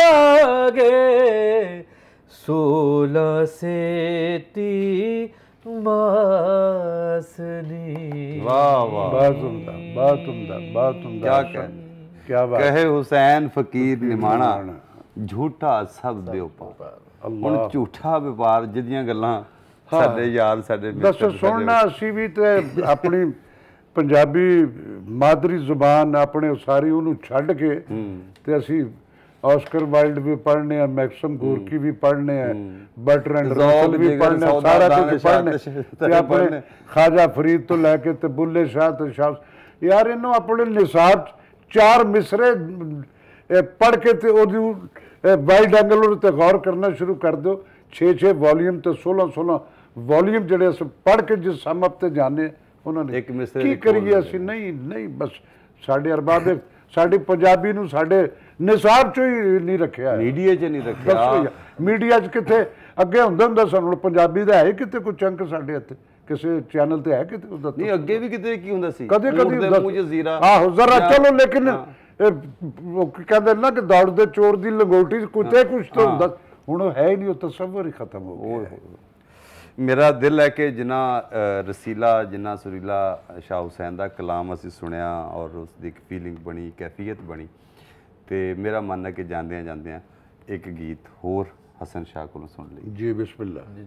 [SPEAKER 2] लागे सोला से ती मासनी वाह वाह बहुत उम्दा बहुत उम्दा बहुत उम्दा क्या कह
[SPEAKER 3] क्या बात कहे
[SPEAKER 1] हुसैन फकीर निमाना झूठा सब ਬਿਉਪਾਰ ਹੁਣ ਝੂਠਾ ਵਪਾਰ ਜਿਹਦੀਆਂ ਗੱਲਾਂ ਸਾਡੇ ਯਾਰ ਸਾਡੇ ਮਿੱਤਰ ਦੱਸੋ ਸੁਣਨਾ
[SPEAKER 3] ਅਸੀਂ ਵੀ ਤੇ ਆਪਣੀ ਪੰਜਾਬੀ ਮਾਦਰੀ ਜ਼ੁਬਾਨ ਆਪਣੇ ਸਾਰੀ ਉਹਨੂੰ ਛੱਡ ਕੇ ਤੇ ਅਸੀਂ ਵਾਈਲਡ ऑस्कर ਆ ਮੈਕਸਮ पढ़ने हैं ਵੀ गोरकी ਆ पढ़ने ਰੋਲ ਵੀ ਪੜ੍ਹਨੇ ਸਾਰਾ ਕੁਝ ਪੜ੍ਹਨੇ ਤੇ ਆਪਣੇ ਖਾਜਾ ਫਰੀਦ ਤੋਂ ਲੈ ਕੇ ਤੇ ਬੁੱਲੇ ਸ਼ਾਹ ਤੋਂ ਸ਼ਾਹ ਯਾਰ ਇਹਨੂੰ ਆਪਣੇ ਨਿਸਾਬ ਚਾਰ ਮਿਸਰੇ ਪੜ ਕੇ ਤੇ ਉਹਦੀ ਵਾਈਲਡ ਐਂਗਲ ਨੂੰ ਤੇ ਗੌਰ ਕਰਨਾ ਸ਼ੁਰੂ ਕਰ ਦਿਓ 6-6 ਵੋਲੀਅਮ ਤੇ 16-16 ਵੋਲੀਅਮ ਜਿਹੜੇ ਅਸੀਂ ਪੜ ਕੇ ਜਿਸ ਸਮ ਤੇ ਜਾਣੇ ਉਹਨਾਂ ਨੇ ਕੀ ਕਰੀਏ ਅਸੀਂ ਨਹੀਂ ਨਹੀਂ ਬਸ ਸਾਡੇ ਅਰਬਾਬ ਸਾਡੀ ਪੰਜਾਬੀ ਨੂੰ ਸਾਡੇ ਨਿਸਾਬ ਚ ਹੀ ਨਹੀਂ ਰੱਖਿਆ ਮੀਡੀਆ ਚ ਨਹੀਂ ਰੱਖਿਆ ਮੀਡੀਆ ਚ ਕਿੱਥੇ ਅੱਗੇ ਹੁੰਦਾ ਹੁੰਦਾ ਸਾਨੂੰ ਪੰਜਾਬੀ ਦਾ ਹੈ ਕਿਤੇ ਕੋਈ ਚੰਕ ਸਾਡੇ ਇੱਥੇ ਕਿਸੇ ਚੈਨਲ ਤੇ ਹੈ
[SPEAKER 1] ਕਿਤੇ ਉਹਦਾ ਨਹੀਂ ਅੱਗੇ ਵੀ ਕਿਤੇ ਕੀ ਹੁੰਦਾ ਸੀ ਕਦੇ ਕਦੇ ਮੂੰਹ ਜ਼ੀਰਾ ਆਹ ਜ਼ਰਾ ਚਲੋ
[SPEAKER 3] ਲੇਕਿਨ ਕਹਿੰਦੇ ਨਾ ਕਿ ਦੌੜਦੇ ਚੋਰ ਦੀ ਲੰਗੋਟੀ ਕੁੱਤੇ ਕੁਛ ਤਾਂ ਹੁੰਦਾ ਹੁਣ ਹੈ ਹੀ ਨਹੀਂ ਉਹ ਤਸਵਰ ਹੀ ਖਤਮ ਹੋ ਗਿਆ
[SPEAKER 1] ਮੇਰਾ ਦਿਲ ਹੈ ਕਿ ਜਿਨ੍ਹਾਂ ਰਸੀਲਾ ਜਿਨ੍ਹਾਂ ਸੁਰੀਲਾ ਸ਼ਾਹ ਹੁਸੈਨ ਦਾ ਕਲਾਮ ਅਸੀਂ ਸੁਣਿਆ ਔਰ ਉਸ ਦੀ ਇੱਕ ਫੀਲਿੰਗ ਬਣੀ ਕੈਫੀਅਤ ਬਣੀ ਤੇ ਮੇਰਾ ਮਨ ਹੈ ਕਿ ਜਾਂਦਿਆਂ ਜਾਂਦਿਆਂ ਇੱਕ ਗੀਤ ਹੋਰ ਹਸਨ ਸ਼ਾਹ ਕੋਲੋਂ ਸੁਣ
[SPEAKER 4] ਲਈ ਜੀ ਬਿਸਮਿਲ੍ਲਾ ਜੀ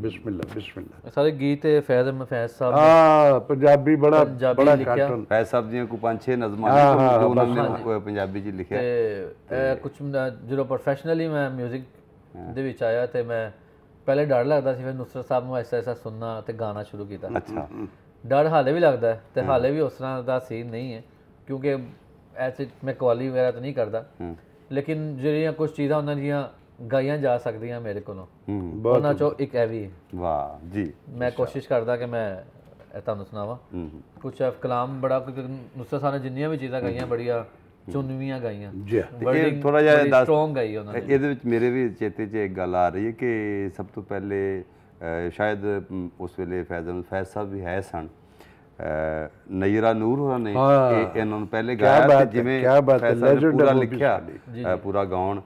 [SPEAKER 4] ਬਿਸਮਿਲ੍ਲਾ ਬਿਸਮਿਲ੍ਲਾ ਸਾਰੇ ਗੀਤ ਫੈਜ਼ ਮਫੈਜ਼ ਸਾਹਿਬ ਹਾਂ ਪੰਜਾਬੀ ਬੜਾ ਬੜਾ ਲਿਖਿਆ
[SPEAKER 1] ਫੈਜ਼ ਸਾਹਿਬ ਜੀ ਕੋ ਪੰਜ ਛੇ ਨਜ਼ਮਾਂ ਨੇ ਉਹਨਾਂ ਨੇ ਪੰਜਾਬੀ ਚ ਲਿਖਿਆ ਤੇ
[SPEAKER 4] ਕੁਝ ਜਿਹੜਾ ਪ੍ਰੋਫੈਸ਼ਨਲੀ ਮੈਂ 뮤직 ਦੇ ਵਿੱਚ ਆਇਆ ਤੇ ਮੈਂ ਪਹਿਲੇ ਡਰ ਲੱਗਦਾ ਸੀ ਫਿਰ ਨੁਸਰਤ ਸਾਹਿਬ ਨੂੰ ਐਸਾ ਐਸਾ ਸੁਣਨਾ ਤੇ ਗਾਣਾ ਸ਼ੁਰੂ ਕੀਤਾ ਅੱਛਾ ਡਰ ਹਾਲੇ ਵੀ ਲੱਗਦਾ ਤੇ ਹਾਲੇ ਵੀ ਉਸ ਤਰ੍ਹਾਂ ਦਾ ਸੀਨ ਨਹੀਂ ਹੈ ਕਿਉਂਕਿ ਐਸੇ ਮੈਂ ਕਵਾਲੀ ਵਗੈਰਾ ਤਾਂ ਨਹੀਂ ਕਰਦਾ ਲੇਕਿਨ ਜਿਹੜੀਆਂ ਕੁਝ ਚੀਜ਼ਾਂ ਉਹਨਾਂ ਦੀਆਂ ਗਾਈਆਂ ਜਾ ਸਕਦੀਆਂ ਮੇਰੇ ਕੋਲੋਂ ਉਹਨਾਂ ਚੋਂ ਇੱਕ ਐ ਵੀ ਵਾਹ ਜੀ ਮੈਂ ਕੋਸ਼ਿਸ਼ ਕਰਦਾ ਕਿ ਮੈਂ ਇਹ ਤੁਹਾਨੂੰ ਸੁਣਾਵਾਂ ਕੁਝ ਐਫ ਕਲਾਮ ਬੜਾ ਨੁਸਰਤ ਸਾਹਿਬ ਨੇ ਜਿੰਨੀਆਂ ਵੀ ਚੀਜ਼ਾਂ ਗਾਈਆਂ ਬੜੀਆਂ ਚੁਣਵੀਆਂ ਗਾਈਆਂ ਜੀ ਇਹ ਥੋੜਾ ਜਿਹਾ ਦੱਸ ਸਟਰੋਂਗ ਗਾਈ ਉਹਨਾਂ ਨੇ ਇਹਦੇ
[SPEAKER 1] ਵਿੱਚ ਮੇਰੇ ਵੀ ਚੇਤੇ 'ਚ ਇੱਕ ਗੱਲ ਆ ਰਹੀ ਹੈ ਕਿ ਸਭ ਤੋਂ ਪਹਿਲੇ ਸ਼ਾਇਦ ਉਸ ਵੇਲੇ ਫੈਜ਼ਲ ਫੈਜ਼ ਸਾਹਿਬ ਵੀ ਹੈ ਸਨ ਨਈਰਾ ਨੂਰ ਹੋਰਾਂ ਨੇ ਇਹ ਇਹਨਾਂ ਨੂੰ ਪਹਿਲੇ ਗਾਇਆ ਤੇ ਜਿਵੇਂ ਲੈਜੈਂਡ ਪੂਰਾ ਲਿਖਿਆ ਪੂਰਾ ਗਾਉਣ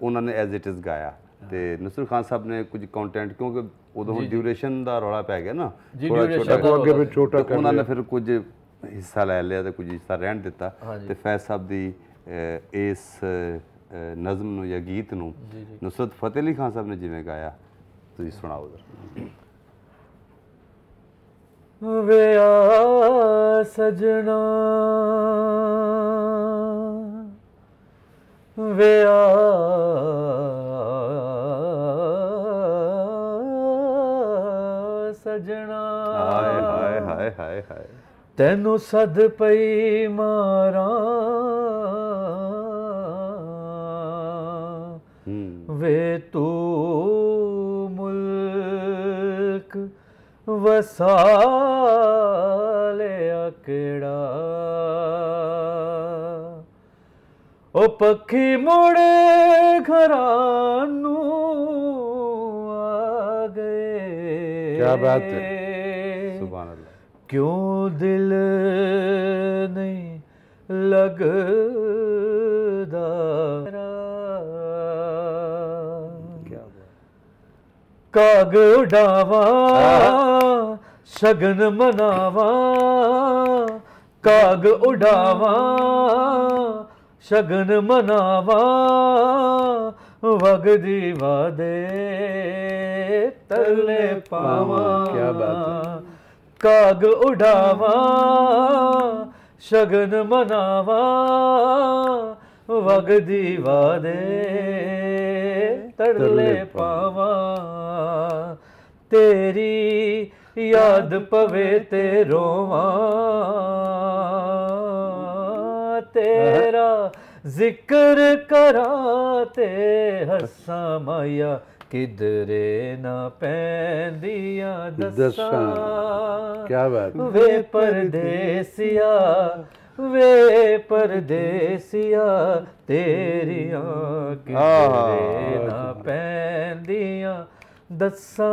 [SPEAKER 1] ਉਹਨਾਂ ਨੇ ਐਜ਼ ਇਟ ਇਜ਼ ਗਾਇਆ ਤੇ ਨਸਰ ਖਾਨ ਸਾਹਿਬ ਨੇ ਕੁਝ ਕੰਟੈਂਟ ਕਿਉਂਕਿ ਉਦੋਂ ਹੁਣ ਡਿਊਰੇਸ਼ਨ ਦਾ ਰੌਲਾ ਪੈ ਗਿਆ ਨਾ ਥੋੜਾ ਛੋਟਾ ਅੱਗੇ ਵੀ ਛੋਟਾ ਕਰ ਉਹਨਾਂ ਨੇ ਫਿਰ ਕੁਝ ਹਿੱਸਾ ਲੈ ਲਿਆ ਤੇ ਕੁਝ ਹਿੱਸਾ ਰਹਿਣ ਦਿੱਤਾ ਤੇ ਫੈਜ਼ ਸਾਹਿਬ ਦੀ ਇਸ ਨਜ਼ਮ ਨੂੰ ਜਾਂ ਗੀਤ ਨੂੰ ਨਸਰਤ ਫਤਿਹ ਅਲੀ ਖਾਨ ਸਾਹਿਬ ਨੇ ਜਿਵੇਂ ਗਾਇਆ ਤੁਸੀਂ ਸੁਣਾਓ ਜ਼ਰਾ
[SPEAKER 2] ਵਿਆ ਸਜਣਾ ਵਿਆ ਸਜਣਾ ਹਾਏ ਹਾਏ ਹਾਏ ਹਾਏ ਹਾਏ ਤੈਨੂੰ ਸਦ ਪਈ ਮਾਰਾਂ ਵੇ ਤੂੰ ਵਸਾਲਿਆ ਲਿਆ ਕਿਹੜਾ ਉਹ ਪੱਖੀ ਮੁੜ ਘਰਾਂ ਨੂੰ ਆ ਗਏ ਕੀ ਬਾਤ ਹੈ ਸੁਭਾਨ ਅੱਲਾਹ ਕਿਉਂ ਦਿਲ ਨਹੀਂ ਲੱਗਦਾ ਕਾਗ ਉਡਾਵਾ ਸ਼ਗਨ ਮਨਾਵਾ ਕਾਗ ਉਡਾਵਾ ਸ਼ਗਨ ਮਨਾਵਾ ਵਗਦੀ ਵਾਦੇ ਤਲੇ ਪਾਵਾ ਕੀ ਬਾਤ ਕਾਗ ਉਡਾਵਾ ਸ਼ਗਨ ਮਨਾਵਾ ਵਗਦੀ ਵਾਦੇ ਤੜਲੇ ਪਾਵਾ ਤੇਰੀ ਯਾਦ ਪਵੇ ਤੇ ਰੋਵਾਂ ਤੇਰਾ ਜ਼ਿਕਰ ਕਰਾਂ ਤੇ ਹੱਸਾਂ ਮਾਇਆ ਕਿਧਰੇ ਨਾ ਪੈਂਦੀਆਂ ਦੱਸਾਂ ਕੀ ਬਾਤ ਵੇ ਪਰਦੇਸੀਆ ਵੇ ਪਰਦੇਸੀਆ ਤੇਰੀਆਂ ਕਿਧਰੇ ਨਾ ਪੈਂਦੀਆਂ ਦੱਸੋ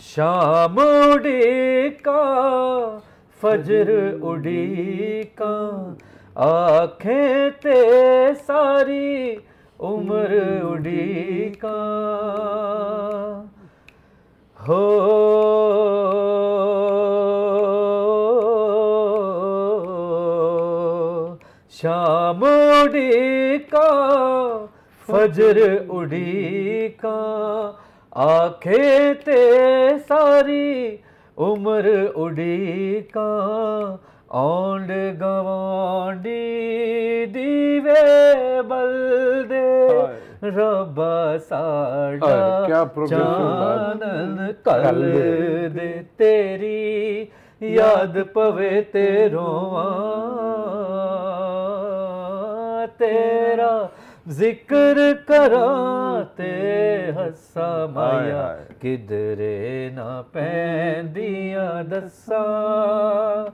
[SPEAKER 2] ਸ਼ਾਮ ਉਡੀਕਾ ਫਜਰ ਉਡੀਕਾ ਆਖੇ ਤੇ ਸਾਰੀ ਉਮਰ ਉਡੀਕਾ ਹੋ ਸ਼ਾਮ ਉਡੀਕਾ का फजर उड़ी का आखे ते सारी ਉਮਰ ਉਡੀਕਾਂ ਆਂਡ ਗਵਾਂਡੀ ਦੀਵੇ ਬਲਦੇ ਰੱਬਾ ਸਾਡਾ ਚਾਨਣ ਕਲ ਦੇ ਤੇਰੀ ਯਾਦ ਪਵੇ ਤੇ ਰੋਵਾਂ ਮੈਂ ਤੇਰਾ ਜ਼ਿਕਰ ਕਰਾਂ ਤੇ ਹੱਸਾ ਮਾਇਆ ਕਿਧਰੇ ਨਾ ਪੈਂਦੀਆਂ ਦੱਸਾਂ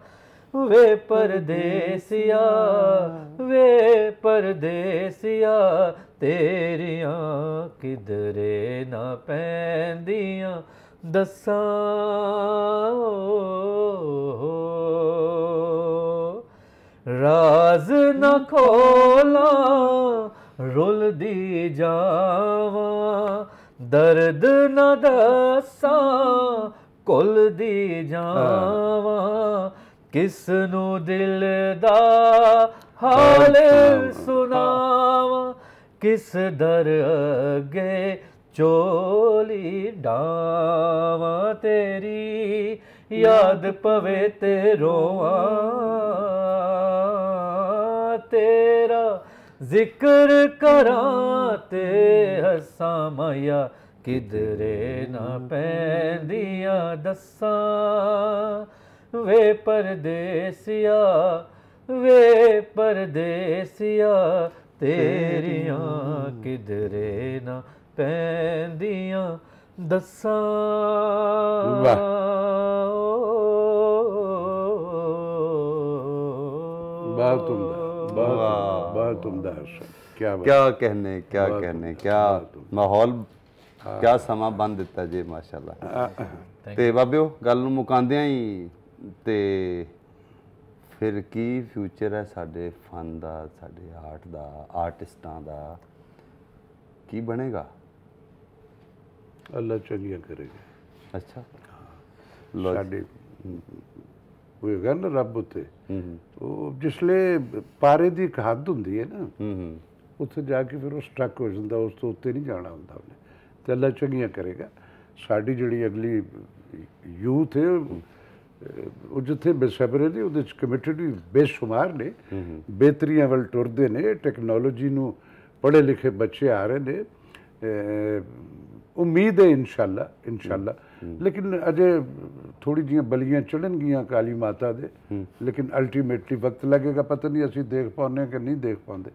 [SPEAKER 2] ਵੇ ਪਰਦੇਸੀਆ ਵੇ ਪਰਦੇਸੀਆ ਤੇਰੀਆਂ ਕਿਧਰੇ ਨਾ ਪੈਂਦੀਆਂ ਦੱਸਾਂ ਰਾਜ਼ ਨਾ ਖੋਲਾ ਰੁਲਦੀ ਜਾਵਾ ਦਰਦ ਨਾ ਦੱਸਾ ਕੁਲ ਦੀ ਜਾਵਾ ਕਿਸ ਨੂੰ ਦਿਲ ਦਾ ਹਾਲ ਸੁਣਾਵਾ ਕਿਸ ਦਰ ਅੱਗੇ ਚੋਲੀ ਡਾਵਾ ਤੇਰੀ ਯਾਦ ਪਵੇ ਤੇ ਰੋਵਾਂ ਤੇਰਾ ਜ਼ਿਕਰ ਕਰਾਂ ਤੇ ਹਸਾਂ ਮਾਇਆ ਕਿਧਰੇ ਨਾ ਪੈਂਦੀਆਂ ਦੱਸਾਂ ਵੇ ਪਰਦੇਸੀਆ ਵੇ ਪਰਦੇਸੀਆ ਤੇਰੀਆਂ ਕਿਧਰੇ ਨਾ ਪੈਂਦੀਆਂ ਦੱਸਾ ਵਾਹ ਬਾਤ ਤੁਮਦਾ
[SPEAKER 3] ਬਾਤ
[SPEAKER 1] ਕੀ ਕੀ ਕਹਨੇ ਕੀ ਕਹਨੇ ਕੀ ਮਾਹੌਲ ਕਿਆ ਸਮਾਂ ਬੰਦ ਦਿੱਤਾ ਜੇ ਮਾਸ਼ਾਅੱਲਾ ਤੇ ਬਾਬਿਓ ਗੱਲ ਨੂੰ ਮੁਕਾਉਂਦਿਆਂ ਹੀ ਤੇ ਫਿਰ ਕੀ ਫਿਊਚਰ ਹੈ ਸਾਡੇ ਫਨ ਦਾ ਸਾਡੇ ਆਰਟ ਦਾ ਆਰਟਿਸਟਾਂ ਦਾ ਕੀ ਬਣੇਗਾ
[SPEAKER 3] ਅੱਲਾ ਚੰਗੀਆਂ ਕਰੇਗਾ
[SPEAKER 1] ਅੱਛਾ ਲੋ ਸਾਡੇ
[SPEAKER 3] ਉਹ ਹੈਗਾ ਰੱਬ ਉਤੇ ਉਹ ਜਿਸਲੇ ਪਾਰੇ ਦੀ ਘਾਤ ਹੱਦ ਹੁੰਦੀ ਹੈ
[SPEAKER 1] ਨਾ
[SPEAKER 3] ਉੱਥੇ ਜਾ ਕੇ ਫਿਰ ਉਹ ਸਟਕ ਹੋ ਜਾਂਦਾ ਉਸ ਤੋਂ ਉੱਤੇ ਨਹੀਂ ਜਾਣਾ ਹੁੰਦਾ ਉਹਨੇ ਤੇ ਅੱਲਾ ਚੰਗੀਆਂ ਕਰੇਗਾ ਸਾਡੀ ਜਿਹੜੀ ਅਗਲੀ ਯੂਥ ਹੈ ਉਹ ਜਿੱਥੇ ਬੇਸਬਰੇ ਦੀ ਉਹਦੇ ਚ ਕਮਿਟਡ ਵੀ ਬੇਸ਼ੁਮਾਰ ਨੇ ਬਿਹਤਰੀਆਂ ਵੱਲ ਟੁਰਦੇ ਨੇ ਟੈਕਨੋਲੋਜੀ ਨੂੰ ਪੜ੍ਹੇ ਲਿਖੇ ਬੱਚੇ ਆ ਰਹੇ ਨੇ ਉਮੀਦ ਹੈ ਇਨਸ਼ਾਅੱਲਾ ਇਨਸ਼ਾਅੱਲਾ ਲੇਕਿਨ ਅਜੇ ਥੋੜੀ ਜੀਆਂ ਬਲੀਆਂ ਚੜਨਗੀਆਂ ਕਾਲੀ ਮਾਤਾ ਦੇ ਲੇਕਿਨ ਅਲਟੀਮੇਟਲੀ ਵਕਤ ਲੱਗੇਗਾ ਪਤਾ ਨਹੀਂ ਅਸੀਂ ਦੇਖ ਪਾਉਨੇ ਕਿ ਨਹੀਂ ਦੇਖ ਪਾਉਂਦੇ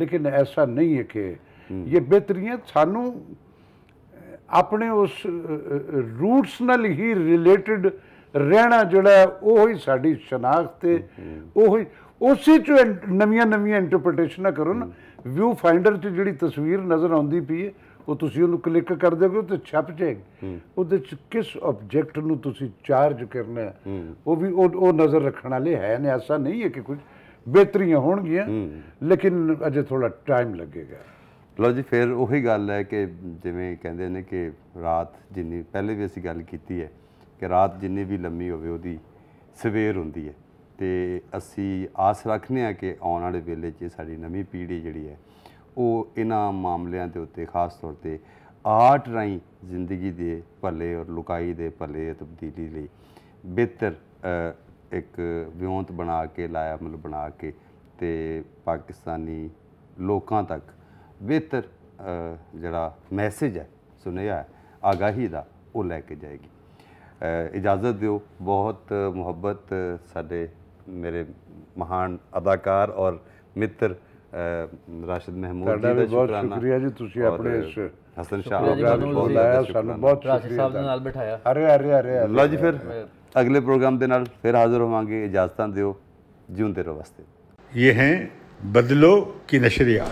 [SPEAKER 3] ਲੇਕਿਨ ਐਸਾ ਨਹੀਂ ਹੈ ਕਿ ਇਹ ਬਿਹਤਰੀਆਂ ਸਾਨੂੰ ਆਪਣੇ ਉਸ ਰੂਟਸ ਨਾਲ ਹੀ ਰਿਲੇਟਡ ਰਹਿਣਾ ਜਿਹੜਾ ਉਹ ਹੀ ਸਾਡੀ ਸ਼ਨਾਖਤ ਤੇ ਉਹ ਹੀ ਉਸੇ ਚ ਨਵੀਆਂ ਨਵੀਆਂ ਇੰਟਰਪ੍ਰੀਟੇਸ਼ਨਾਂ ਕਰੋ ਨਾ ਵਿਊ ਫਾਈਂਡਰ ਤੇ ਜਿਹੜੀ ਤਸਵੀਰ ਨਜ਼ਰ ਆਉਂਦੀ ਪਈ ਹੈ ਉਹ ਤੁਸੀਂ ਉਹਨੂੰ ਕਲਿੱਕ ਕਰ ਦੇਗੇ ਤੇ ਛਪ ਜਾਏਗਾ ਉਹਦੇ ਚ ਕਿਸ ਆਬਜੈਕਟ ਨੂੰ ਤੁਸੀਂ ਚਾਰਜ ਕਰਨਾ ਹੈ ਉਹ ਵੀ ਉਹ ਨਜ਼ਰ ਰੱਖਣ ਵਾਲੇ ਹੈ ਨੇ ਐਸਾ ਨਹੀਂ ਹੈ ਕਿ ਕੁਝ ਬਿਹਤਰੀਆਂ ਹੋਣਗੀਆਂ ਲੇਕਿਨ ਅਜੇ ਥੋੜਾ ਟਾਈਮ ਲੱਗੇਗਾ
[SPEAKER 1] ਲੋ ਜੀ ਫਿਰ ਉਹੀ ਗੱਲ ਹੈ ਕਿ ਜਿਵੇਂ ਕਹਿੰਦੇ ਨੇ ਕਿ ਰਾਤ ਜਿੰਨੀ ਪਹਿਲੇ ਵੀ ਅਸੀਂ ਗੱਲ ਕੀਤੀ ਹੈ ਕਿ ਰਾਤ ਜਿੰਨੀ ਵੀ ਲੰਮੀ ਹੋਵੇ ਉਹਦੀ ਸਵੇਰ ਹੁੰਦੀ ਹੈ ਤੇ ਅਸੀਂ ਆਸ ਰੱਖਨੇ ਆ ਕਿ ਆਉਣ ਵਾਲੇ ਵੇਲੇ 'ਚ ਸਾਡੀ ਨਵੀਂ ਪੀੜ੍ਹੀ ਜਿਹੜੀ ਹੈ ਉਹ ਇਹਨਾਂ ਮਾਮਲਿਆਂ ਦੇ ਉੱਤੇ ਖਾਸ ਤੌਰ ਤੇ ਆਰਟ ਰਾਈ ਜ਼ਿੰਦਗੀ ਦੇ ਭਲੇ ਔਰ ਲੁਕਾਈ ਦੇ ਭਲੇ ਤਬਦੀਲੀ ਲਈ ਬਿਹਤਰ ਇੱਕ ਵਿਉਂਤ ਬਣਾ ਕੇ ਲਾਇਆ ਮਤਲਬ ਬਣਾ ਕੇ ਤੇ ਪਾਕਿਸਤਾਨੀ ਲੋਕਾਂ ਤੱਕ ਬਿਹਤਰ ਜਿਹੜਾ ਮੈਸੇਜ ਹੈ ਸੁਨੇਹਾ ਆਗਾਹੀ ਦਾ ਉਹ ਲੈ ਕੇ ਜਾਏਗੀ ਇਜਾਜ਼ਤ ਦਿਓ ਬਹੁਤ ਮੁਹੱਬਤ ਸਾਡੇ ਮੇਰੇ ਮਹਾਨ ਅਦਾਕਾਰ ਔਰ ਮਿੱਤਰ ਰਾਸ਼ਿਦ ਮਹਿਮੂਦ ਜੀ ਦਾ ਸ਼ੁਕਰਾਨਾ ਸ਼ੁਕਰੀਆ ਜੀ ਤੁਸੀਂ ਆਪਣੇ ਇਸ ਹਸਨ ਸ਼ਾਹ ਪ੍ਰੋਗਰਾਮ ਨੂੰ ਬੁਲਾਇਆ ਸਾਨੂੰ ਬਹੁਤ ਸ਼ੁਕਰੀਆ
[SPEAKER 3] ਸਾਹਿਬ ਦੇ ਨਾਲ ਬਿਠਾਇਆ
[SPEAKER 1] ਅਰੇ ਅਰੇ ਅਰੇ ਲਓ ਜੀ ਫਿਰ ਅਗਲੇ ਪ੍ਰੋਗਰਾਮ ਦੇ ਨਾਲ ਫਿਰ ਹਾਜ਼ਰ ਹੋਵਾਂਗੇ ਇਜਾਜ਼ਤਾਂ ਦਿਓ ਜਿਉਂਦੇ ਰਹੋ ਵਾਸਤੇ
[SPEAKER 2] ਇਹ ਹੈ ਬਦਲੋ ਕੀ ਨਸ਼ਰੀਆ